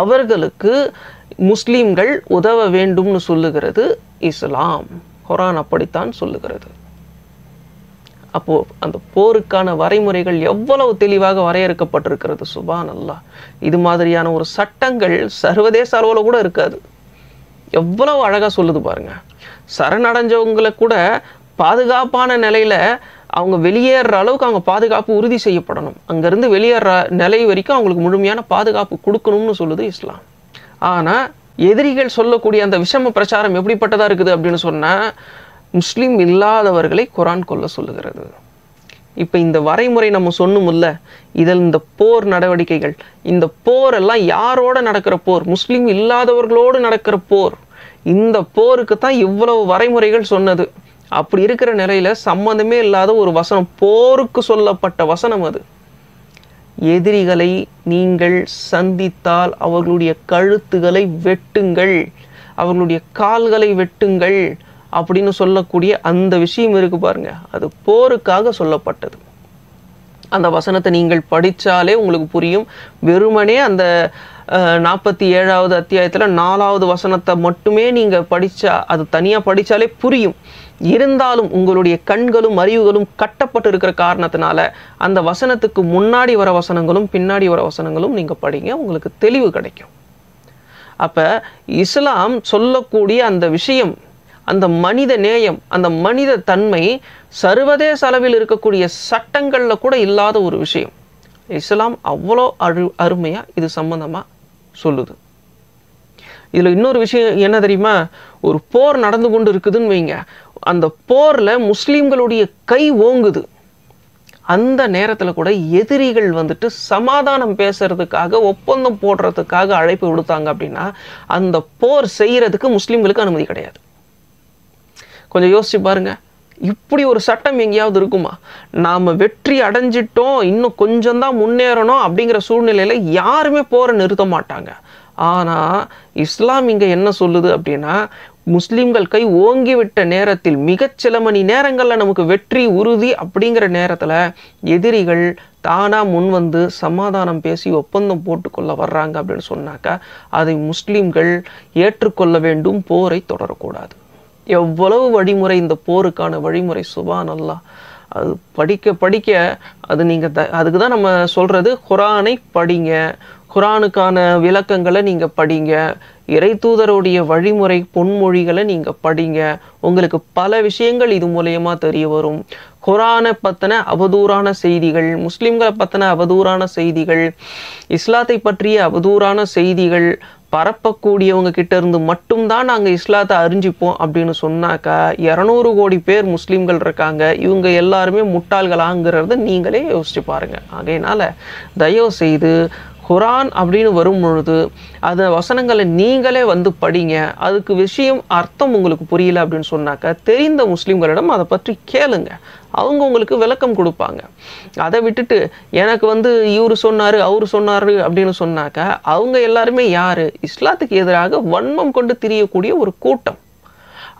அவர்களுக்கு முஸ்லீம்கள் உதவ வேண்டும்னு சொல்லுகிறது இஸ்லாம் குரான் அப்படித்தான் சொல்லுகிறது அப்போது அந்த போருக்கான வரைமுறைகள் எவ்வளவு தெளிவாக வரையறுக்கப்பட்டிருக்கிறது சுபான் அல்லா இது மாதிரியான ஒரு சட்டங்கள் சர்வதேச அளவில் கூட இருக்காது எவ்வளவு அழகாக சொல்லுது பாருங்க சரணடைஞ்சவங்களை கூட பாதுகாப்பான நிலையில் அவங்க வெளியேற அளவுக்கு அவங்க பாதுகாப்பு உறுதி செய்யப்படணும் அங்கேருந்து வெளியேற நிலை வரைக்கும் அவங்களுக்கு முழுமையான பாதுகாப்பு கொடுக்கணும்னு சொல்லுது இஸ்லாம் ஆனால் எதிரிகள் சொல்லக்கூடிய அந்த விஷம பிரச்சாரம் எப்படிப்பட்டதாக இருக்குது அப்படின்னு சொன்னால் முஸ்லீம் இல்லாதவர்களை குரான் கொல்ல சொல்லுகிறது இப்போ இந்த வரைமுறை நம்ம சொன்னோம்ல இதில் இந்த போர் நடவடிக்கைகள் இந்த போர் எல்லாம் யாரோட நடக்கிற போர் முஸ்லீம் இல்லாதவர்களோடு நடக்கிற போர் இந்த போருக்கு தான் இவ்வளவு வரைமுறைகள் சொன்னது அப்படி இருக்கிற நிலையில் சம்மந்தமே இல்லாத ஒரு வசனம் போருக்கு சொல்லப்பட்ட வசனம் அது எதிரிகளை நீங்கள் சந்தித்தால் அவர்களுடைய கழுத்துகளை வெட்டுங்கள் அவர்களுடைய கால்களை வெட்டுங்கள் அப்படின்னு சொல்லக்கூடிய அந்த விஷயம் இருக்கு பாருங்க அது போருக்காக சொல்லப்பட்டது அந்த வசனத்தை நீங்கள் படித்தாலே உங்களுக்கு புரியும் வெறுமனே அந்த நாற்பத்தி ஏழாவது அத்தியாயத்தில் நாலாவது வசனத்தை மட்டுமே நீங்கள் படித்தா அது தனியாக படித்தாலே புரியும் இருந்தாலும் உங்களுடைய கண்களும் அறிவுகளும் கட்டப்பட்டு இருக்கிற காரணத்தினால அந்த வசனத்துக்கு முன்னாடி வர வசனங்களும் பின்னாடி வர வசனங்களும் நீங்கள் படிங்க உங்களுக்கு தெளிவு கிடைக்கும் அப்போ இஸ்லாம் சொல்லக்கூடிய அந்த விஷயம் அந்த மனித நேயம் அந்த மனித தன்மை சர்வதேச அளவில் இருக்கக்கூடிய சட்டங்களில் கூட இல்லாத ஒரு விஷயம் இஸ்லாம் அவ்வளோ அரு அருமையாக இது சம்மந்தமாக சொல்லுது இதில் இன்னொரு விஷயம் என்ன தெரியுமா ஒரு போர் நடந்து கொண்டு இருக்குதுன்னு வைங்க அந்த போரில் முஸ்லீம்களுடைய கை ஓங்குது அந்த நேரத்தில் கூட எதிரிகள் வந்துட்டு சமாதானம் பேசுறதுக்காக ஒப்பந்தம் போடுறதுக்காக அழைப்பு விடுத்தாங்க அப்படின்னா அந்த போர் செய்கிறதுக்கு முஸ்லீம்களுக்கு அனுமதி கிடையாது கொஞ்சம் யோசித்து பாருங்கள் இப்படி ஒரு சட்டம் எங்கேயாவது இருக்குமா நாம் வெற்றி அடைஞ்சிட்டோம் இன்னும் கொஞ்சம் தான் முன்னேறணும் அப்படிங்கிற சூழ்நிலையில் யாருமே போற நிறுத்த மாட்டாங்க ஆனால் இஸ்லாம் இங்கே என்ன சொல்லுது அப்படின்னா முஸ்லீம்கள் கை ஓங்கிவிட்ட நேரத்தில் மிகச்சில சில மணி நேரங்களில் நமக்கு வெற்றி உறுதி அப்படிங்கிற நேரத்தில் எதிரிகள் தானாக முன் வந்து சமாதானம் பேசி ஒப்பந்தம் போட்டுக்கொள்ள வர்றாங்க அப்படின்னு சொன்னாக்கா அதை முஸ்லீம்கள் ஏற்றுக்கொள்ள வேண்டும் போரை தொடரக்கூடாது எவ்வளவு வழிமுறை இந்த போருக்கான வழிமுறை சுபா நல்லா அது படிக்க படிக்க அது நீங்கள் த அதுக்கு தான் நம்ம சொல்கிறது குரானை படிங்க குரானுக்கான விளக்கங்களை நீங்கள் படிங்க இறை தூதருடைய வழிமுறை பொன்மொழிகளை நீங்கள் படிங்க உங்களுக்கு பல விஷயங்கள் இது மூலயமா தெரிய வரும் குரானை பற்றின அவதூறான செய்திகள் முஸ்லீம்களை பற்றின அவதூறான செய்திகள் இஸ்லாத்தை பற்றிய அவதூறான செய்திகள் பரப்பக்கூடியவங்க கிட்ட இருந்து மட்டும்தான் நாங்கள் இஸ்லாத்தை அறிஞ்சிப்போம் அப்படின்னு சொன்னாக்கா இரநூறு கோடி பேர் முஸ்லீம்கள் இருக்காங்க இவங்க எல்லாருமே முட்டாள்களாங்கிறத நீங்களே யோசிச்சு பாருங்கள் ஆகையினால் தயவு செய்து குரான் அப்படின்னு வரும் பொழுது அந்த வசனங்களை நீங்களே வந்து படிங்க அதுக்கு விஷயம் அர்த்தம் உங்களுக்கு புரியல அப்படின்னு சொன்னாக்க தெரிந்த முஸ்லீம்களிடம் அதை பற்றி கேளுங்க அவங்க உங்களுக்கு விளக்கம் கொடுப்பாங்க அதை விட்டுட்டு எனக்கு வந்து இவர் சொன்னார் அவர் சொன்னார் அப்படின்னு சொன்னாக்க அவங்க எல்லாருமே யார் இஸ்லாத்துக்கு எதிராக வன்மம் கொண்டு திரியக்கூடிய ஒரு கூட்டம்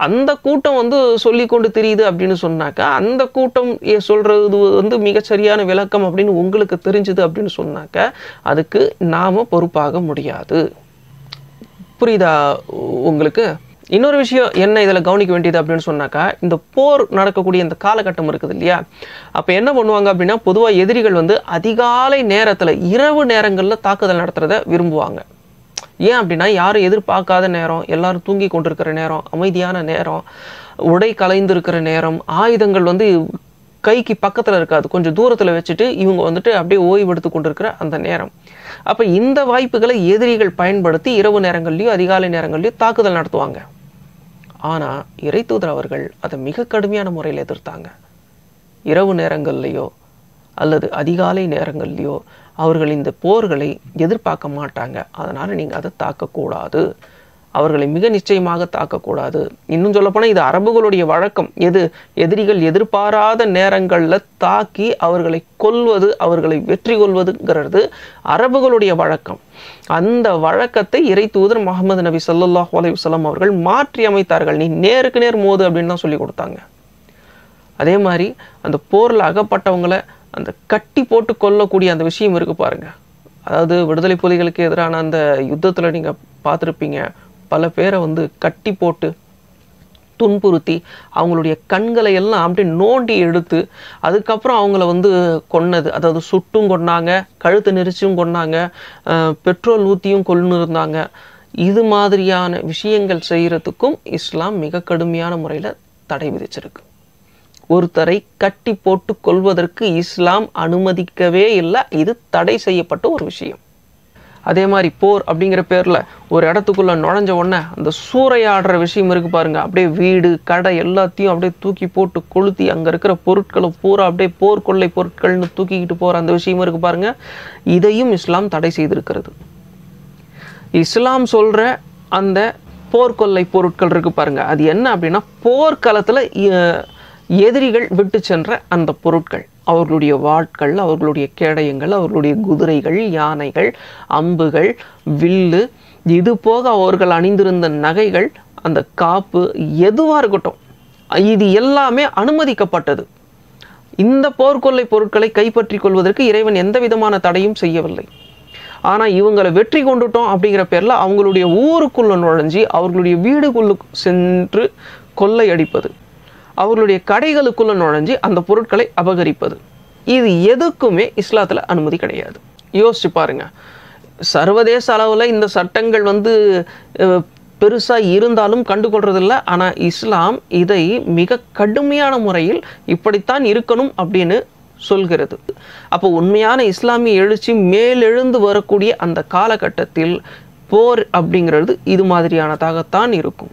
அந்த கூட்டம் வந்து சொல்லி கொண்டு தெரியுது அப்படின்னு சொன்னாக்கா அந்த கூட்டம் சொல்கிறது வந்து மிகச்சரியான விளக்கம் அப்படின்னு உங்களுக்கு தெரிஞ்சுது அப்படின்னு சொன்னாக்கா அதுக்கு நாம் பொறுப்பாக முடியாது புரியுதா உங்களுக்கு இன்னொரு விஷயம் என்ன இதில் கவனிக்க வேண்டியது அப்படின்னு சொன்னாக்கா இந்த போர் நடக்கக்கூடிய இந்த காலகட்டம் இருக்குது இல்லையா அப்போ என்ன பண்ணுவாங்க அப்படின்னா பொதுவாக எதிரிகள் வந்து அதிகாலை நேரத்தில் இரவு நேரங்களில் தாக்குதல் நடத்துகிறத விரும்புவாங்க ஏன் அப்படின்னா யாரும் எதிர்பார்க்காத நேரம் எல்லாரும் தூங்கி கொண்டிருக்கிற நேரம் அமைதியான நேரம் உடை கலைந்திருக்கிற நேரம் ஆயுதங்கள் வந்து கைக்கு பக்கத்தில் இருக்காது கொஞ்சம் தூரத்தில் வச்சுட்டு இவங்க வந்துட்டு அப்படியே ஓய்வெடுத்து கொண்டிருக்கிற அந்த நேரம் அப்போ இந்த வாய்ப்புகளை எதிரிகள் பயன்படுத்தி இரவு நேரங்கள்லேயும் அதிகாலை நேரங்கள்லையும் தாக்குதல் நடத்துவாங்க ஆனால் இறைத்தூதர் அவர்கள் அதை மிக கடுமையான முறையில் எதிர்த்தாங்க இரவு நேரங்கள்லையோ அல்லது அதிகாலை நேரங்கள்லையோ அவர்கள் இந்த போர்களை எதிர்பார்க்க மாட்டாங்க அதனால் நீங்கள் அதை தாக்கக்கூடாது அவர்களை மிக நிச்சயமாக தாக்கக்கூடாது இன்னும் சொல்லப்போனால் இது அரபுகளுடைய வழக்கம் எது எதிரிகள் எதிர்பாராத நேரங்களில் தாக்கி அவர்களை கொல்வது அவர்களை வெற்றி கொள்வதுங்கிறது அரபுகளுடைய வழக்கம் அந்த வழக்கத்தை இறை தூதர் முகமது நபி சல்லாஹ் அலையுசல்லாம் அவர்கள் மாற்றி அமைத்தார்கள் நீ நேருக்கு நேர் மோது அப்படின்னு தான் சொல்லி கொடுத்தாங்க அதே மாதிரி அந்த போரில் அகப்பட்டவங்களை அந்த கட்டி போட்டு கொல்லக்கூடிய அந்த விஷயம் இருக்குது பாருங்கள் அதாவது விடுதலை புலிகளுக்கு எதிரான அந்த யுத்தத்தில் நீங்கள் பார்த்துருப்பீங்க பல பேரை வந்து கட்டி போட்டு துன்புறுத்தி அவங்களுடைய கண்களை எல்லாம் அப்படியே நோண்டி எடுத்து அதுக்கப்புறம் அவங்கள வந்து கொன்னது அதாவது சுட்டும் கொண்டாங்க கழுத்து நெரிச்சும் கொண்டாங்க பெட்ரோல் ஊற்றியும் கொண்டு இருந்தாங்க இது மாதிரியான விஷயங்கள் செய்கிறதுக்கும் இஸ்லாம் மிக கடுமையான முறையில் தடை விதிச்சிருக்கு ஒருத்தரை கட்டி போட்டு கொள்வதற்கு இஸ்லாம் அனுமதிக்கவே இல்லை இது தடை செய்யப்பட்ட ஒரு விஷயம் அதே மாதிரி போர் அப்படிங்கிற பேரில் ஒரு இடத்துக்குள்ளே நுழைஞ்ச உடனே அந்த சூறையாடுற விஷயம் இருக்குது பாருங்கள் அப்படியே வீடு கடை எல்லாத்தையும் அப்படியே தூக்கி போட்டு கொளுத்தி அங்கே இருக்கிற பொருட்களை பூரா அப்படியே போர் கொள்ளை பொருட்கள்னு தூக்கிக்கிட்டு போகிற அந்த விஷயம் இருக்குது பாருங்கள் இதையும் இஸ்லாம் தடை செய்திருக்கிறது இஸ்லாம் சொல்கிற அந்த போர்க்கொல்லை பொருட்கள் இருக்குது பாருங்கள் அது என்ன அப்படின்னா போர்க்களத்தில் எதிரிகள் விட்டு சென்ற அந்த பொருட்கள் அவர்களுடைய வாட்கள் அவர்களுடைய கேடயங்கள் அவர்களுடைய குதிரைகள் யானைகள் அம்புகள் வில்லு இது போக அவர்கள் அணிந்திருந்த நகைகள் அந்த காப்பு எதுவாக இருக்கட்டும் இது எல்லாமே அனுமதிக்கப்பட்டது இந்த போர்க்கொள்ளை பொருட்களை கைப்பற்றி கொள்வதற்கு இறைவன் எந்த விதமான தடையும் செய்யவில்லை ஆனால் இவங்களை வெற்றி கொண்டுட்டோம் அப்படிங்கிற பேரில் அவங்களுடைய ஊருக்குள்ளே நுழைஞ்சி அவர்களுடைய வீடுக்குள்ளு சென்று கொள்ளையடிப்பது அவர்களுடைய கடைகளுக்குள்ள நுழைஞ்சு அந்த பொருட்களை அபகரிப்பது இது எதுக்குமே இஸ்லாத்தில் அனுமதி கிடையாது யோசிச்சு பாருங்கள் சர்வதேச அளவில் இந்த சட்டங்கள் வந்து பெருசாக இருந்தாலும் கண்டுகொள்றதில்ல ஆனால் இஸ்லாம் இதை மிக கடுமையான முறையில் இப்படித்தான் இருக்கணும் அப்படின்னு சொல்கிறது அப்போ உண்மையான இஸ்லாமிய எழுச்சி மேலெழுந்து வரக்கூடிய அந்த காலகட்டத்தில் போர் அப்படிங்கிறது இது மாதிரியானதாகத்தான் இருக்கும்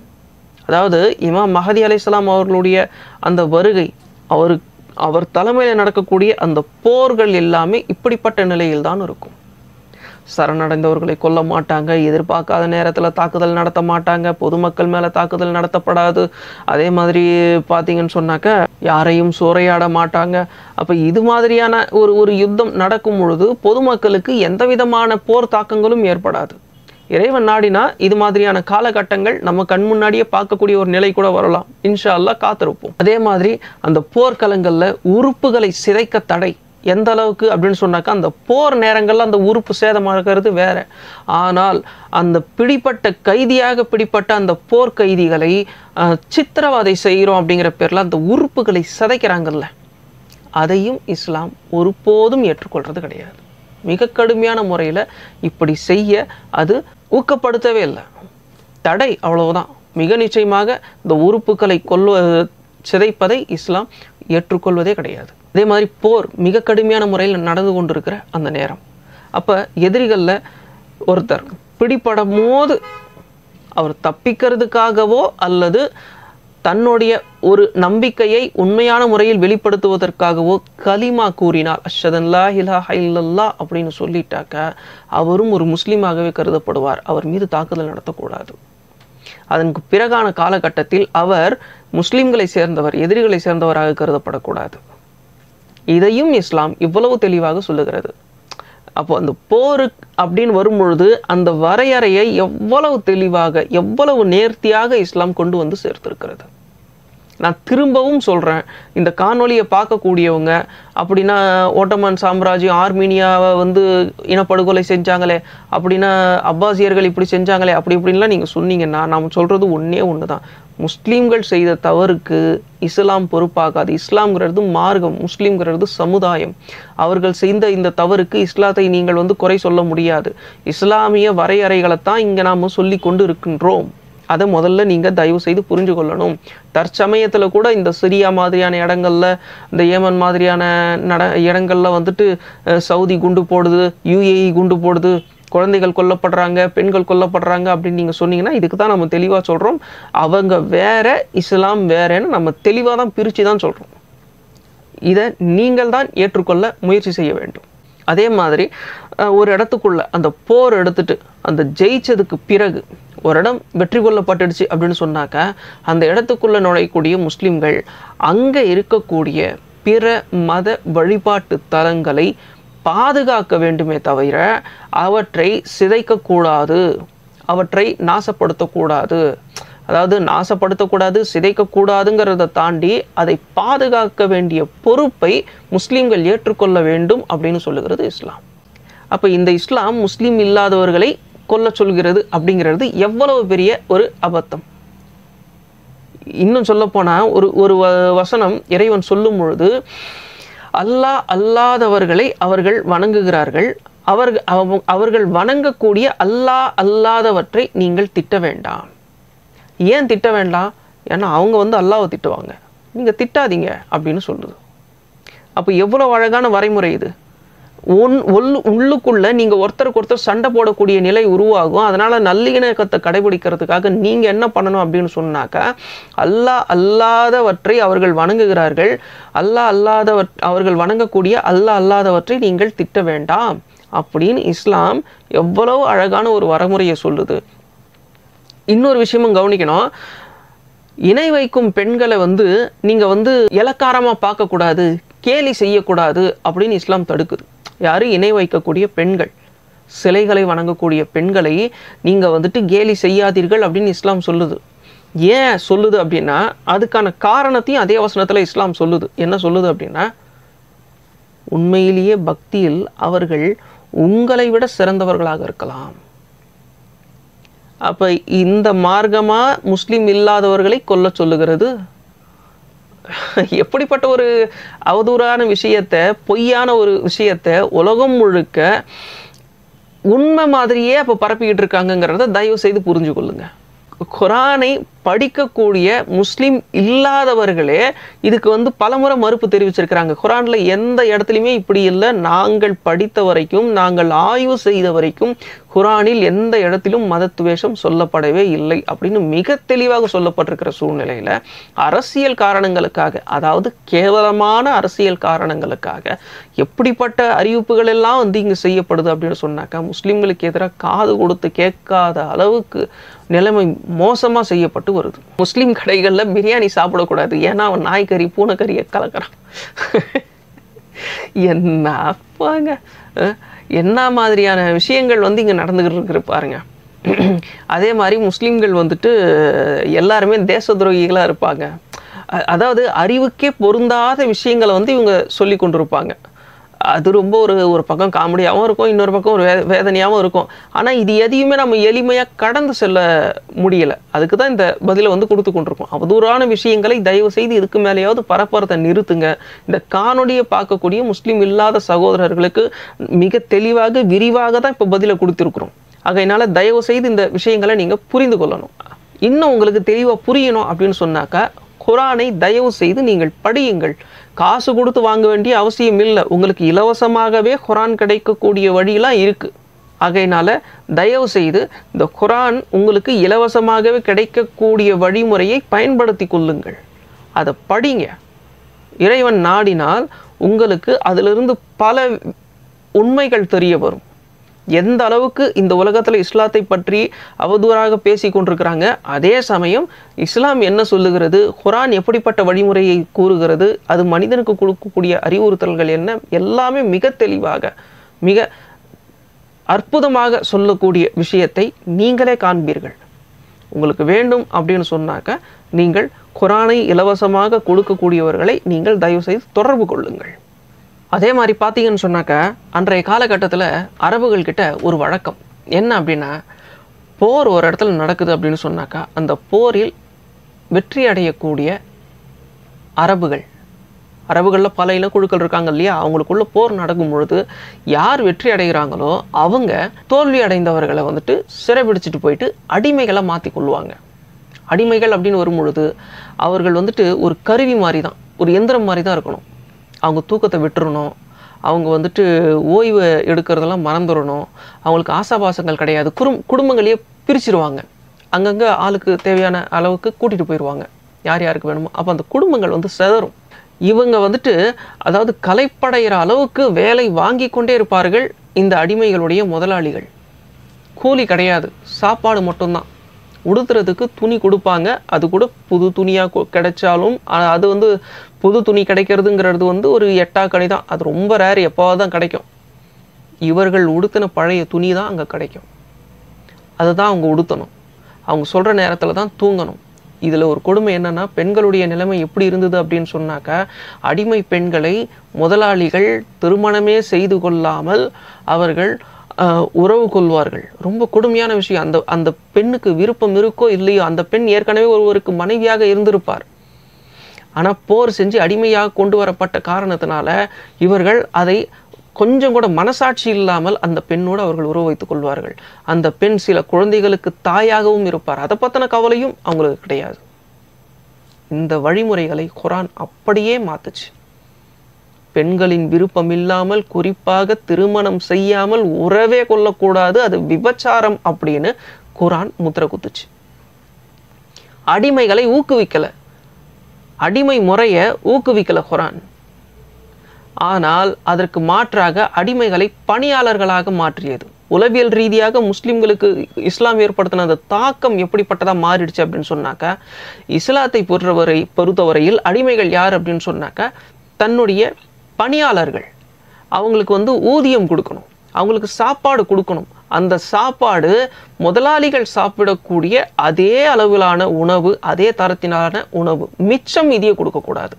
அதாவது இமாம் மஹதி அலிஸ்லாம் அவர்களுடைய அந்த வருகை அவர் அவர் தலைமையில் நடக்கக்கூடிய அந்த போர்கள் எல்லாமே இப்படிப்பட்ட நிலையில் தான் இருக்கும் சரணடைந்தவர்களை கொல்ல மாட்டாங்க எதிர்பார்க்காத நேரத்தில் தாக்குதல் நடத்த மாட்டாங்க பொதுமக்கள் மேலே தாக்குதல் நடத்தப்படாது அதே மாதிரி பார்த்தீங்கன்னு சொன்னாக்க யாரையும் சூறையாட மாட்டாங்க அப்போ இது மாதிரியான ஒரு ஒரு யுத்தம் நடக்கும் பொழுது பொதுமக்களுக்கு எந்த விதமான போர் தாக்கங்களும் ஏற்படாது இறைவன் நாடினா இது மாதிரியான காலகட்டங்கள் நம்ம கண் முன்னாடியே பார்க்கக்கூடிய ஒரு நிலை கூட வரலாம் இன்ஷா அல்லா காத்திருப்போம் அதே மாதிரி அந்த போர்க்களங்களில் உறுப்புகளை சிதைக்க தடை எந்த அளவுக்கு அப்படின்னு சொன்னாக்கா அந்த போர் நேரங்களில் அந்த உறுப்பு சேதமாகிறது வேற ஆனால் அந்த பிடிப்பட்ட கைதியாக பிடிப்பட்ட அந்த போர் கைதிகளை சித்திரவதை செய்கிறோம் அப்படிங்கிற பேரில் அந்த உறுப்புகளை சிதைக்கிறாங்கல்ல அதையும் இஸ்லாம் ஒருபோதும் ஏற்றுக்கொள்வது கிடையாது மிக கடுமையான முறையில் இப்படி செய்ய அது ஊக்கப்படுத்தவே இல்லை தடை அவ்வளவுதான் மிக நிச்சயமாக இந்த உறுப்புகளை கொல்வ சிதைப்பதை இஸ்லாம் ஏற்றுக்கொள்வதே கிடையாது அதே மாதிரி போர் மிக கடுமையான முறையில் நடந்து கொண்டிருக்கிற அந்த நேரம் அப்போ எதிரிகளில் ஒருத்தர் பிடிபடும் போது அவர் தப்பிக்கிறதுக்காகவோ அல்லது தன்னுடைய ஒரு நம்பிக்கையை உண்மையான முறையில் வெளிப்படுத்துவதற்காகவோ கலிமா கூறினார் அஷதன்லா ஹிலா ஹைல்லல்லா அப்படின்னு சொல்லிட்டாக்க அவரும் ஒரு முஸ்லீமாகவே கருதப்படுவார் அவர் மீது தாக்குதல் நடத்தக்கூடாது அதன் பிறகான காலகட்டத்தில் அவர் முஸ்லீம்களை சேர்ந்தவர் எதிரிகளை சேர்ந்தவராக கருதப்படக்கூடாது இதையும் இஸ்லாம் இவ்வளவு தெளிவாக சொல்லுகிறது அப்போ அந்த போரு அப்படின்னு வரும்பொழுது அந்த வரையறையை எவ்வளவு தெளிவாக எவ்வளவு நேர்த்தியாக இஸ்லாம் கொண்டு வந்து சேர்த்துருக்கிறது நான் திரும்பவும் சொல்கிறேன் இந்த காணொலியை பார்க்கக்கூடியவங்க அப்படின்னா ஓட்டமான் சாம்ராஜ்யம் ஆர்மீனியாவை வந்து இனப்படுகொலை செஞ்சாங்களே அப்படின்னா அப்பாசியர்கள் இப்படி செஞ்சாங்களே அப்படி இப்படின்லாம் நீங்கள் சொன்னீங்கன்னா நாம் சொல்கிறது ஒன்றே ஒன்று தான் முஸ்லீம்கள் செய்த தவறுக்கு இஸ்லாம் பொறுப்பாகாது இஸ்லாம்ங்கிறது மார்க்கம் முஸ்லீம்ங்கிறது சமுதாயம் அவர்கள் செய்த இந்த தவறுக்கு இஸ்லாத்தை நீங்கள் வந்து குறை சொல்ல முடியாது இஸ்லாமிய வரையறைகளைத்தான் இங்கே நாம் சொல்லி கொண்டு இருக்கின்றோம் அதை முதல்ல நீங்கள் தயவு செய்து புரிஞ்சு கொள்ளணும் தற்சமயத்தில் கூட இந்த சிரியா மாதிரியான இடங்களில் இந்த ஏமன் மாதிரியான நட இடங்களில் வந்துட்டு சவுதி குண்டு போடுது யுஏஇ குண்டு போடுது குழந்தைகள் கொல்லப்படுறாங்க பெண்கள் கொல்லப்படுறாங்க அப்படின்னு நீங்கள் சொன்னீங்கன்னா இதுக்கு தான் நம்ம தெளிவாக சொல்கிறோம் அவங்க வேற இஸ்லாம் வேறேன்னு நம்ம தெளிவாக தான் பிரித்து தான் சொல்கிறோம் இதை நீங்கள் தான் ஏற்றுக்கொள்ள முயற்சி செய்ய வேண்டும் அதே மாதிரி ஒரு இடத்துக்குள்ள அந்த போர் எடுத்துட்டு அந்த ஜெயிச்சதுக்கு பிறகு ஒரு இடம் வெற்றி கொள்ளப்பட்டுடுச்சு அப்படின்னு சொன்னாக்க அந்த இடத்துக்குள்ளே நுழையக்கூடிய முஸ்லீம்கள் அங்கே இருக்கக்கூடிய பிற மத வழிபாட்டு தலங்களை பாதுகாக்க வேண்டுமே தவிர அவற்றை சிதைக்கக்கூடாது அவற்றை நாசப்படுத்தக்கூடாது அதாவது நாசப்படுத்தக்கூடாது சிதைக்கக்கூடாதுங்கிறத தாண்டி அதை பாதுகாக்க வேண்டிய பொறுப்பை முஸ்லீம்கள் ஏற்றுக்கொள்ள வேண்டும் அப்படின்னு சொல்லுகிறது இஸ்லாம் அப்போ இந்த இஸ்லாம் முஸ்லீம் இல்லாதவர்களை கொல்ல சொல்கிறது அப்படிங்கிறது எவ்வளவு பெரிய ஒரு அபத்தம் இன்னும் சொல்லப்போனால் ஒரு ஒரு வசனம் இறைவன் சொல்லும் பொழுது அல்லாஹ் அல்லாதவர்களை அவர்கள் வணங்குகிறார்கள் அவர்கள் அவர்கள் வணங்கக்கூடிய அல்லாஹ் அல்லாதவற்றை நீங்கள் திட்ட வேண்டாம் ஏன் திட்ட வேண்டாம் ஏன்னா அவங்க வந்து அல்லாவை திட்டுவாங்க நீங்கள் திட்டாதீங்க அப்படின்னு சொல்லுது அப்போ எவ்வளோ அழகான வரைமுறை இது உன் உள் உள்ளுக்குள்ளே நீங்கள் ஒருத்தருக்கு ஒருத்தர் சண்டை போடக்கூடிய நிலை உருவாகும் அதனால் நல்லிணக்கத்தை கடைபிடிக்கிறதுக்காக நீங்கள் என்ன பண்ணணும் அப்படின்னு சொன்னாக்கா அல்லா அல்லாதவற்றை அவர்கள் வணங்குகிறார்கள் அல்லா அல்லாதவ அவர்கள் வணங்கக்கூடிய அல்லா அல்லாதவற்றை நீங்கள் திட்ட வேண்டாம் அப்படின்னு இஸ்லாம் எவ்வளவு அழகான ஒரு வரமுறையை சொல்லுது இன்னொரு விஷயமும் கவனிக்கணும் இணை வைக்கும் பெண்களை வந்து நீங்கள் வந்து இலக்காரமாக பார்க்கக்கூடாது கேலி செய்யக்கூடாது அப்படின்னு இஸ்லாம் தடுக்குது யாரும் இணை வைக்கக்கூடிய பெண்கள் சிலைகளை வணங்கக்கூடிய பெண்களை நீங்கள் வந்துட்டு கேலி செய்யாதீர்கள் அப்படின்னு இஸ்லாம் சொல்லுது ஏன் சொல்லுது அப்படின்னா அதுக்கான காரணத்தையும் அதே வசனத்தில் இஸ்லாம் சொல்லுது என்ன சொல்லுது அப்படின்னா உண்மையிலேயே பக்தியில் அவர்கள் உங்களை விட சிறந்தவர்களாக இருக்கலாம் அப்போ இந்த மார்க்கமாக முஸ்லீம் இல்லாதவர்களை கொல்ல சொல்லுகிறது எப்படிப்பட்ட ஒரு அவதூறான விஷயத்த பொய்யான ஒரு விஷயத்த உலகம் முழுக்க உண்மை மாதிரியே அப்போ பரப்பிக்கிட்டு இருக்காங்கங்கிறத தயவு செய்து புரிஞ்சு கொள்ளுங்க குரானை படிக்கக்கூடிய முஸ்லீம் இல்லாதவர்களே இதுக்கு வந்து பலமுறை மறுப்பு தெரிவிச்சிருக்கிறாங்க குரானில் எந்த இடத்துலையுமே இப்படி இல்லை நாங்கள் படித்த வரைக்கும் நாங்கள் ஆய்வு செய்த வரைக்கும் குரானில் எந்த இடத்திலும் மதத்துவேஷம் சொல்லப்படவே இல்லை அப்படின்னு மிக தெளிவாக சொல்லப்பட்டிருக்கிற சூழ்நிலையில் அரசியல் காரணங்களுக்காக அதாவது கேவலமான அரசியல் காரணங்களுக்காக எப்படிப்பட்ட அறிவிப்புகள் எல்லாம் வந்து இங்கே செய்யப்படுது அப்படின்னு சொன்னாக்கா முஸ்லீம்களுக்கு எதிராக காது கொடுத்து கேட்காத அளவுக்கு நிலைமை மோசமாக செய்யப்பட்டு வருது முஸ்லீம் கடைகளில் பிரியாணி சாப்பிடக்கூடாது ஏன்னா அவன் நாய்கறி பூனைக்கறியை கலக்கிறான் என்ன அப்பாங்க என்ன மாதிரியான விஷயங்கள் வந்து இங்கே நடந்துகிட்டு இருக்கிற பாருங்க அதே மாதிரி முஸ்லீம்கள் வந்துட்டு எல்லாருமே தேச துரோகிகளாக இருப்பாங்க அதாவது அறிவுக்கே பொருந்தாத விஷயங்களை வந்து இவங்க சொல்லி கொண்டிருப்பாங்க அது ரொம்ப ஒரு ஒரு பக்கம் காமெடியாகவும் இருக்கும் இன்னொரு பக்கம் ஒரு வே வேதனையாகவும் இருக்கும் ஆனால் இது எதையுமே நம்ம எளிமையாக கடந்து செல்ல முடியலை அதுக்கு தான் இந்த பதிலை வந்து கொடுத்து கொண்டிருக்கோம் அவதூறான விஷயங்களை தயவு செய்து இதுக்கு மேலேயாவது பரப்புறத்தை நிறுத்துங்க இந்த காணொலியை பார்க்கக்கூடிய முஸ்லீம் இல்லாத சகோதரர்களுக்கு மிக தெளிவாக விரிவாக தான் இப்போ பதிலை கொடுத்துருக்குறோம் ஆகையினால தயவு செய்து இந்த விஷயங்களை நீங்கள் புரிந்து கொள்ளணும் இன்னும் உங்களுக்கு தெளிவாக புரியணும் அப்படின்னு சொன்னாக்கா குரானை தயவு செய்து நீங்கள் படியுங்கள் காசு கொடுத்து வாங்க வேண்டிய அவசியம் இல்லை உங்களுக்கு இலவசமாகவே குரான் கிடைக்கக்கூடிய வழியெலாம் இருக்குது ஆகையினால தயவு செய்து இந்த குரான் உங்களுக்கு இலவசமாகவே கிடைக்கக்கூடிய வழிமுறையை பயன்படுத்தி கொள்ளுங்கள் அதை படிங்க இறைவன் நாடினால் உங்களுக்கு அதிலிருந்து பல உண்மைகள் தெரிய வரும் எந்த அளவுக்கு இந்த உலகத்தில் இஸ்லாத்தை பற்றி அவதூறாக பேசி கொண்டிருக்கிறாங்க அதே சமயம் இஸ்லாம் என்ன சொல்லுகிறது குரான் எப்படிப்பட்ட வழிமுறையை கூறுகிறது அது மனிதனுக்கு கொடுக்கக்கூடிய அறிவுறுத்தல்கள் என்ன எல்லாமே மிக தெளிவாக மிக அற்புதமாக சொல்லக்கூடிய விஷயத்தை நீங்களே காண்பீர்கள் உங்களுக்கு வேண்டும் அப்படின்னு சொன்னாக்க நீங்கள் குரானை இலவசமாக கொடுக்கக்கூடியவர்களை நீங்கள் தயவுசெய்து தொடர்பு கொள்ளுங்கள் அதே மாதிரி பார்த்தீங்கன்னு சொன்னாக்க அன்றைய காலகட்டத்தில் அரபுகள் கிட்ட ஒரு வழக்கம் என்ன அப்படின்னா போர் ஒரு இடத்துல நடக்குது அப்படின்னு சொன்னாக்கா அந்த போரில் வெற்றி அடையக்கூடிய அரபுகள் அரபுகளில் பல குழுக்கள் இருக்காங்க இல்லையா அவங்களுக்குள்ள போர் நடக்கும் பொழுது யார் வெற்றி அடைகிறாங்களோ அவங்க தோல்வி அடைந்தவர்களை வந்துட்டு சிறைபிடிச்சிட்டு போயிட்டு அடிமைகளாக மாற்றி கொள்வாங்க அடிமைகள் அப்படின்னு வரும் பொழுது அவர்கள் வந்துட்டு ஒரு கருவி மாதிரி தான் ஒரு எந்திரம் மாதிரி தான் இருக்கணும் அவங்க தூக்கத்தை விட்டுறணும் அவங்க வந்துட்டு ஓய்வு எடுக்கிறதெல்லாம் மறந்துடணும் அவங்களுக்கு ஆசாபாசங்கள் கிடையாது குறும் குடும்பங்களையே பிரிச்சிருவாங்க அங்கங்கே ஆளுக்கு தேவையான அளவுக்கு கூட்டிகிட்டு போயிடுவாங்க யார் யாருக்கு வேணுமோ அப்போ அந்த குடும்பங்கள் வந்து செதறும் இவங்க வந்துட்டு அதாவது கலைப்படைகிற அளவுக்கு வேலை வாங்கி கொண்டே இருப்பார்கள் இந்த அடிமைகளுடைய முதலாளிகள் கூலி கிடையாது சாப்பாடு மட்டும்தான் உடுத்துறதுக்கு துணி கொடுப்பாங்க அது கூட புது துணியாக கிடைச்சாலும் அது வந்து புது துணி கிடைக்கிறதுங்கிறது வந்து ஒரு எட்டா கடை தான் அது ரொம்ப ரேர் எப்போவாக தான் கிடைக்கும் இவர்கள் உடுத்தின பழைய துணி தான் அங்கே கிடைக்கும் அதுதான் தான் அவங்க உடுத்தணும் அவங்க சொல்கிற நேரத்தில் தான் தூங்கணும் இதில் ஒரு கொடுமை என்னென்னா பெண்களுடைய நிலைமை எப்படி இருந்தது அப்படின்னு சொன்னாக்க அடிமை பெண்களை முதலாளிகள் திருமணமே செய்து கொள்ளாமல் அவர்கள் உறவு கொள்வார்கள் ரொம்ப கொடுமையான விஷயம் அந்த அந்த பெண்ணுக்கு விருப்பம் இருக்கோ இல்லையோ அந்த பெண் ஏற்கனவே ஒருவருக்கு மனைவியாக இருந்திருப்பார் ஆனால் போர் செஞ்சு அடிமையாக கொண்டு வரப்பட்ட காரணத்தினால இவர்கள் அதை கொஞ்சம் கூட மனசாட்சி இல்லாமல் அந்த பெண்ணோடு அவர்கள் உறவு வைத்துக் கொள்வார்கள் அந்த பெண் சில குழந்தைகளுக்கு தாயாகவும் இருப்பார் அதை பற்றின கவலையும் அவங்களுக்கு கிடையாது இந்த வழிமுறைகளை குரான் அப்படியே மாத்துச்சு பெண்களின் விருப்பம் இல்லாமல் குறிப்பாக திருமணம் செய்யாமல் உறவே கொள்ளக்கூடாது அது விபச்சாரம் அப்படின்னு குரான் முத்திர குத்துச்சு அடிமைகளை ஊக்குவிக்கல அடிமை முறையை ஊக்குவிக்கல குரான் ஆனால் அதற்கு மாற்றாக அடிமைகளை பணியாளர்களாக மாற்றியது உளவியல் ரீதியாக முஸ்லிம்களுக்கு இஸ்லாம் ஏற்படுத்தின அந்த தாக்கம் எப்படிப்பட்டதாக மாறிடுச்சு அப்படின்னு சொன்னாக்கா இஸ்லாத்தை பொறுத்தவரை பொறுத்தவரையில் அடிமைகள் யார் அப்படின்னு சொன்னாக்கா தன்னுடைய பணியாளர்கள் அவங்களுக்கு வந்து ஊதியம் கொடுக்கணும் அவங்களுக்கு சாப்பாடு கொடுக்கணும் அந்த சாப்பாடு முதலாளிகள் சாப்பிடக்கூடிய அதே அளவிலான உணவு அதே தரத்தினான உணவு மிச்சம் இதையே கொடுக்கக்கூடாது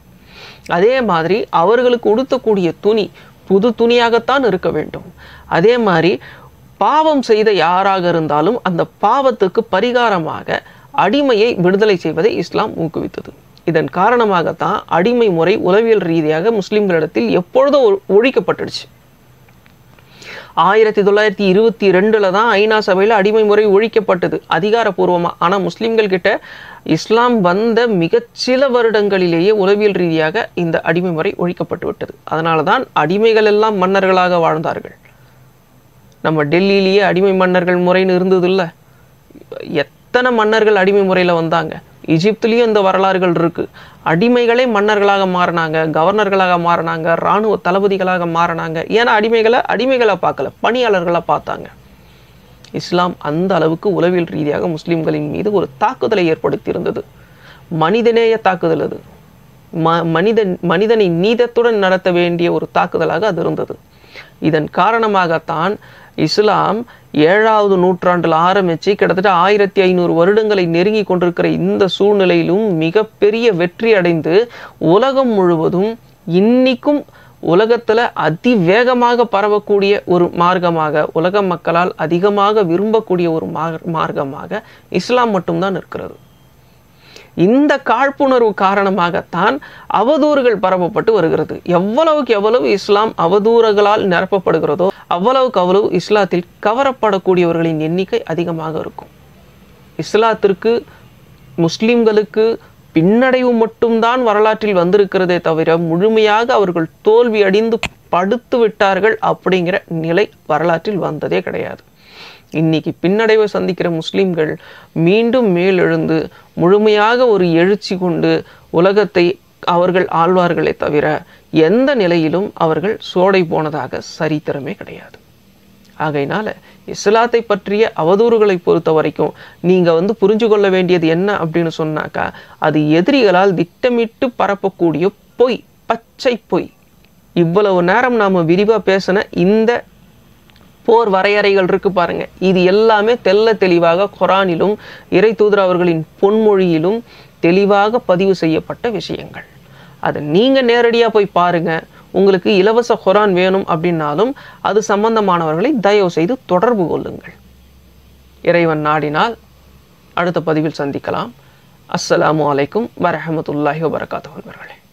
அதே மாதிரி அவர்களுக்கு உடுத்தக்கூடிய துணி புது துணியாகத்தான் இருக்க வேண்டும் அதே மாதிரி பாவம் செய்த யாராக இருந்தாலும் அந்த பாவத்துக்கு பரிகாரமாக அடிமையை விடுதலை செய்வதை இஸ்லாம் ஊக்குவித்தது இதன் காரணமாகத்தான் அடிமை முறை உளவியல் ரீதியாக முஸ்லிம்களிடத்தில் எப்பொழுதோ ஒழிக்கப்பட்டுடுச்சு ஆயிரத்தி தொள்ளாயிரத்தி இருபத்தி ரெண்டில் தான் ஐநா சபையில் அடிமை முறை ஒழிக்கப்பட்டது அதிகாரப்பூர்வமாக ஆனால் முஸ்லீம்கள் கிட்ட இஸ்லாம் வந்த மிகச்சில வருடங்களிலேயே உளவியல் ரீதியாக இந்த அடிமை முறை ஒழிக்கப்பட்டு விட்டது அதனால தான் அடிமைகள் எல்லாம் மன்னர்களாக வாழ்ந்தார்கள் நம்ம டெல்லியிலேயே அடிமை மன்னர்கள் முறைன்னு இருந்ததில்ல எத்தனை மன்னர்கள் அடிமை முறையில் வந்தாங்க இஜிப்துலேயும் இந்த வரலாறுகள் இருக்குது அடிமைகளே மன்னர்களாக மாறினாங்க கவர்னர்களாக மாறினாங்க இராணுவ தளபதிகளாக மாறினாங்க ஏன்னா அடிமைகளை அடிமைகளை பார்க்கல பணியாளர்களை பார்த்தாங்க இஸ்லாம் அந்த அளவுக்கு உளவியல் ரீதியாக முஸ்லீம்களின் மீது ஒரு தாக்குதலை ஏற்படுத்தியிருந்தது மனிதநேய தாக்குதல் அது ம மனிதன் மனிதனை நீதத்துடன் நடத்த வேண்டிய ஒரு தாக்குதலாக அது இருந்தது இதன் காரணமாகத்தான் இஸ்லாம் ஏழாவது நூற்றாண்டில் ஆரம்பித்து கிட்டத்தட்ட ஆயிரத்தி ஐநூறு வருடங்களை நெருங்கி கொண்டிருக்கிற இந்த சூழ்நிலையிலும் மிகப்பெரிய வெற்றி அடைந்து உலகம் முழுவதும் இன்னிக்கும் உலகத்தில் அதிவேகமாக பரவக்கூடிய ஒரு மார்க்கமாக உலக மக்களால் அதிகமாக விரும்பக்கூடிய ஒரு மார்க்கமாக இஸ்லாம் மட்டும்தான் இருக்கிறது இந்த காழ்ப்புணர்வு காரணமாகத்தான் அவதூறுகள் பரப்பப்பட்டு வருகிறது எவ்வளவுக்கு எவ்வளவு இஸ்லாம் அவதூறுகளால் நிரப்பப்படுகிறதோ அவ்வளவுக்கு அவ்வளவு இஸ்லாத்தில் கவரப்படக்கூடியவர்களின் எண்ணிக்கை அதிகமாக இருக்கும் இஸ்லாத்திற்கு முஸ்லீம்களுக்கு பின்னடைவு மட்டும்தான் வரலாற்றில் வந்திருக்கிறதே தவிர முழுமையாக அவர்கள் தோல்வி படுத்து விட்டார்கள் அப்படிங்கிற நிலை வரலாற்றில் வந்ததே கிடையாது இன்னைக்கு பின்னடைவை சந்திக்கிற முஸ்லீம்கள் மீண்டும் மேலெழுந்து முழுமையாக ஒரு எழுச்சி கொண்டு உலகத்தை அவர்கள் ஆழ்வார்களே தவிர எந்த நிலையிலும் அவர்கள் சோடை போனதாக சரித்திரமே கிடையாது ஆகையினால இஸ்லாத்தை பற்றிய அவதூறுகளை பொறுத்த வரைக்கும் நீங்க வந்து புரிஞ்சு கொள்ள வேண்டியது என்ன அப்படின்னு சொன்னாக்கா அது எதிரிகளால் திட்டமிட்டு பரப்பக்கூடிய பொய் பச்சை பொய் இவ்வளவு நேரம் நாம விரிவா பேசின இந்த போர் வரையறைகள் இருக்கு பாருங்க இது எல்லாமே தெல்ல தெளிவாக குரானிலும் இறை தூதர் அவர்களின் பொன்மொழியிலும் தெளிவாக பதிவு செய்யப்பட்ட விஷயங்கள் அதை நீங்கள் நேரடியாக போய் பாருங்கள் உங்களுக்கு இலவச குரான் வேணும் அப்படின்னாலும் அது சம்பந்தமானவர்களை தயவு செய்து தொடர்பு கொள்ளுங்கள் இறைவன் நாடினால் அடுத்த பதிவில் சந்திக்கலாம் அஸ்ஸலாமு அலைக்கும் வரஹமத்துல்லாஹி வபரகாத்து நண்பர்களே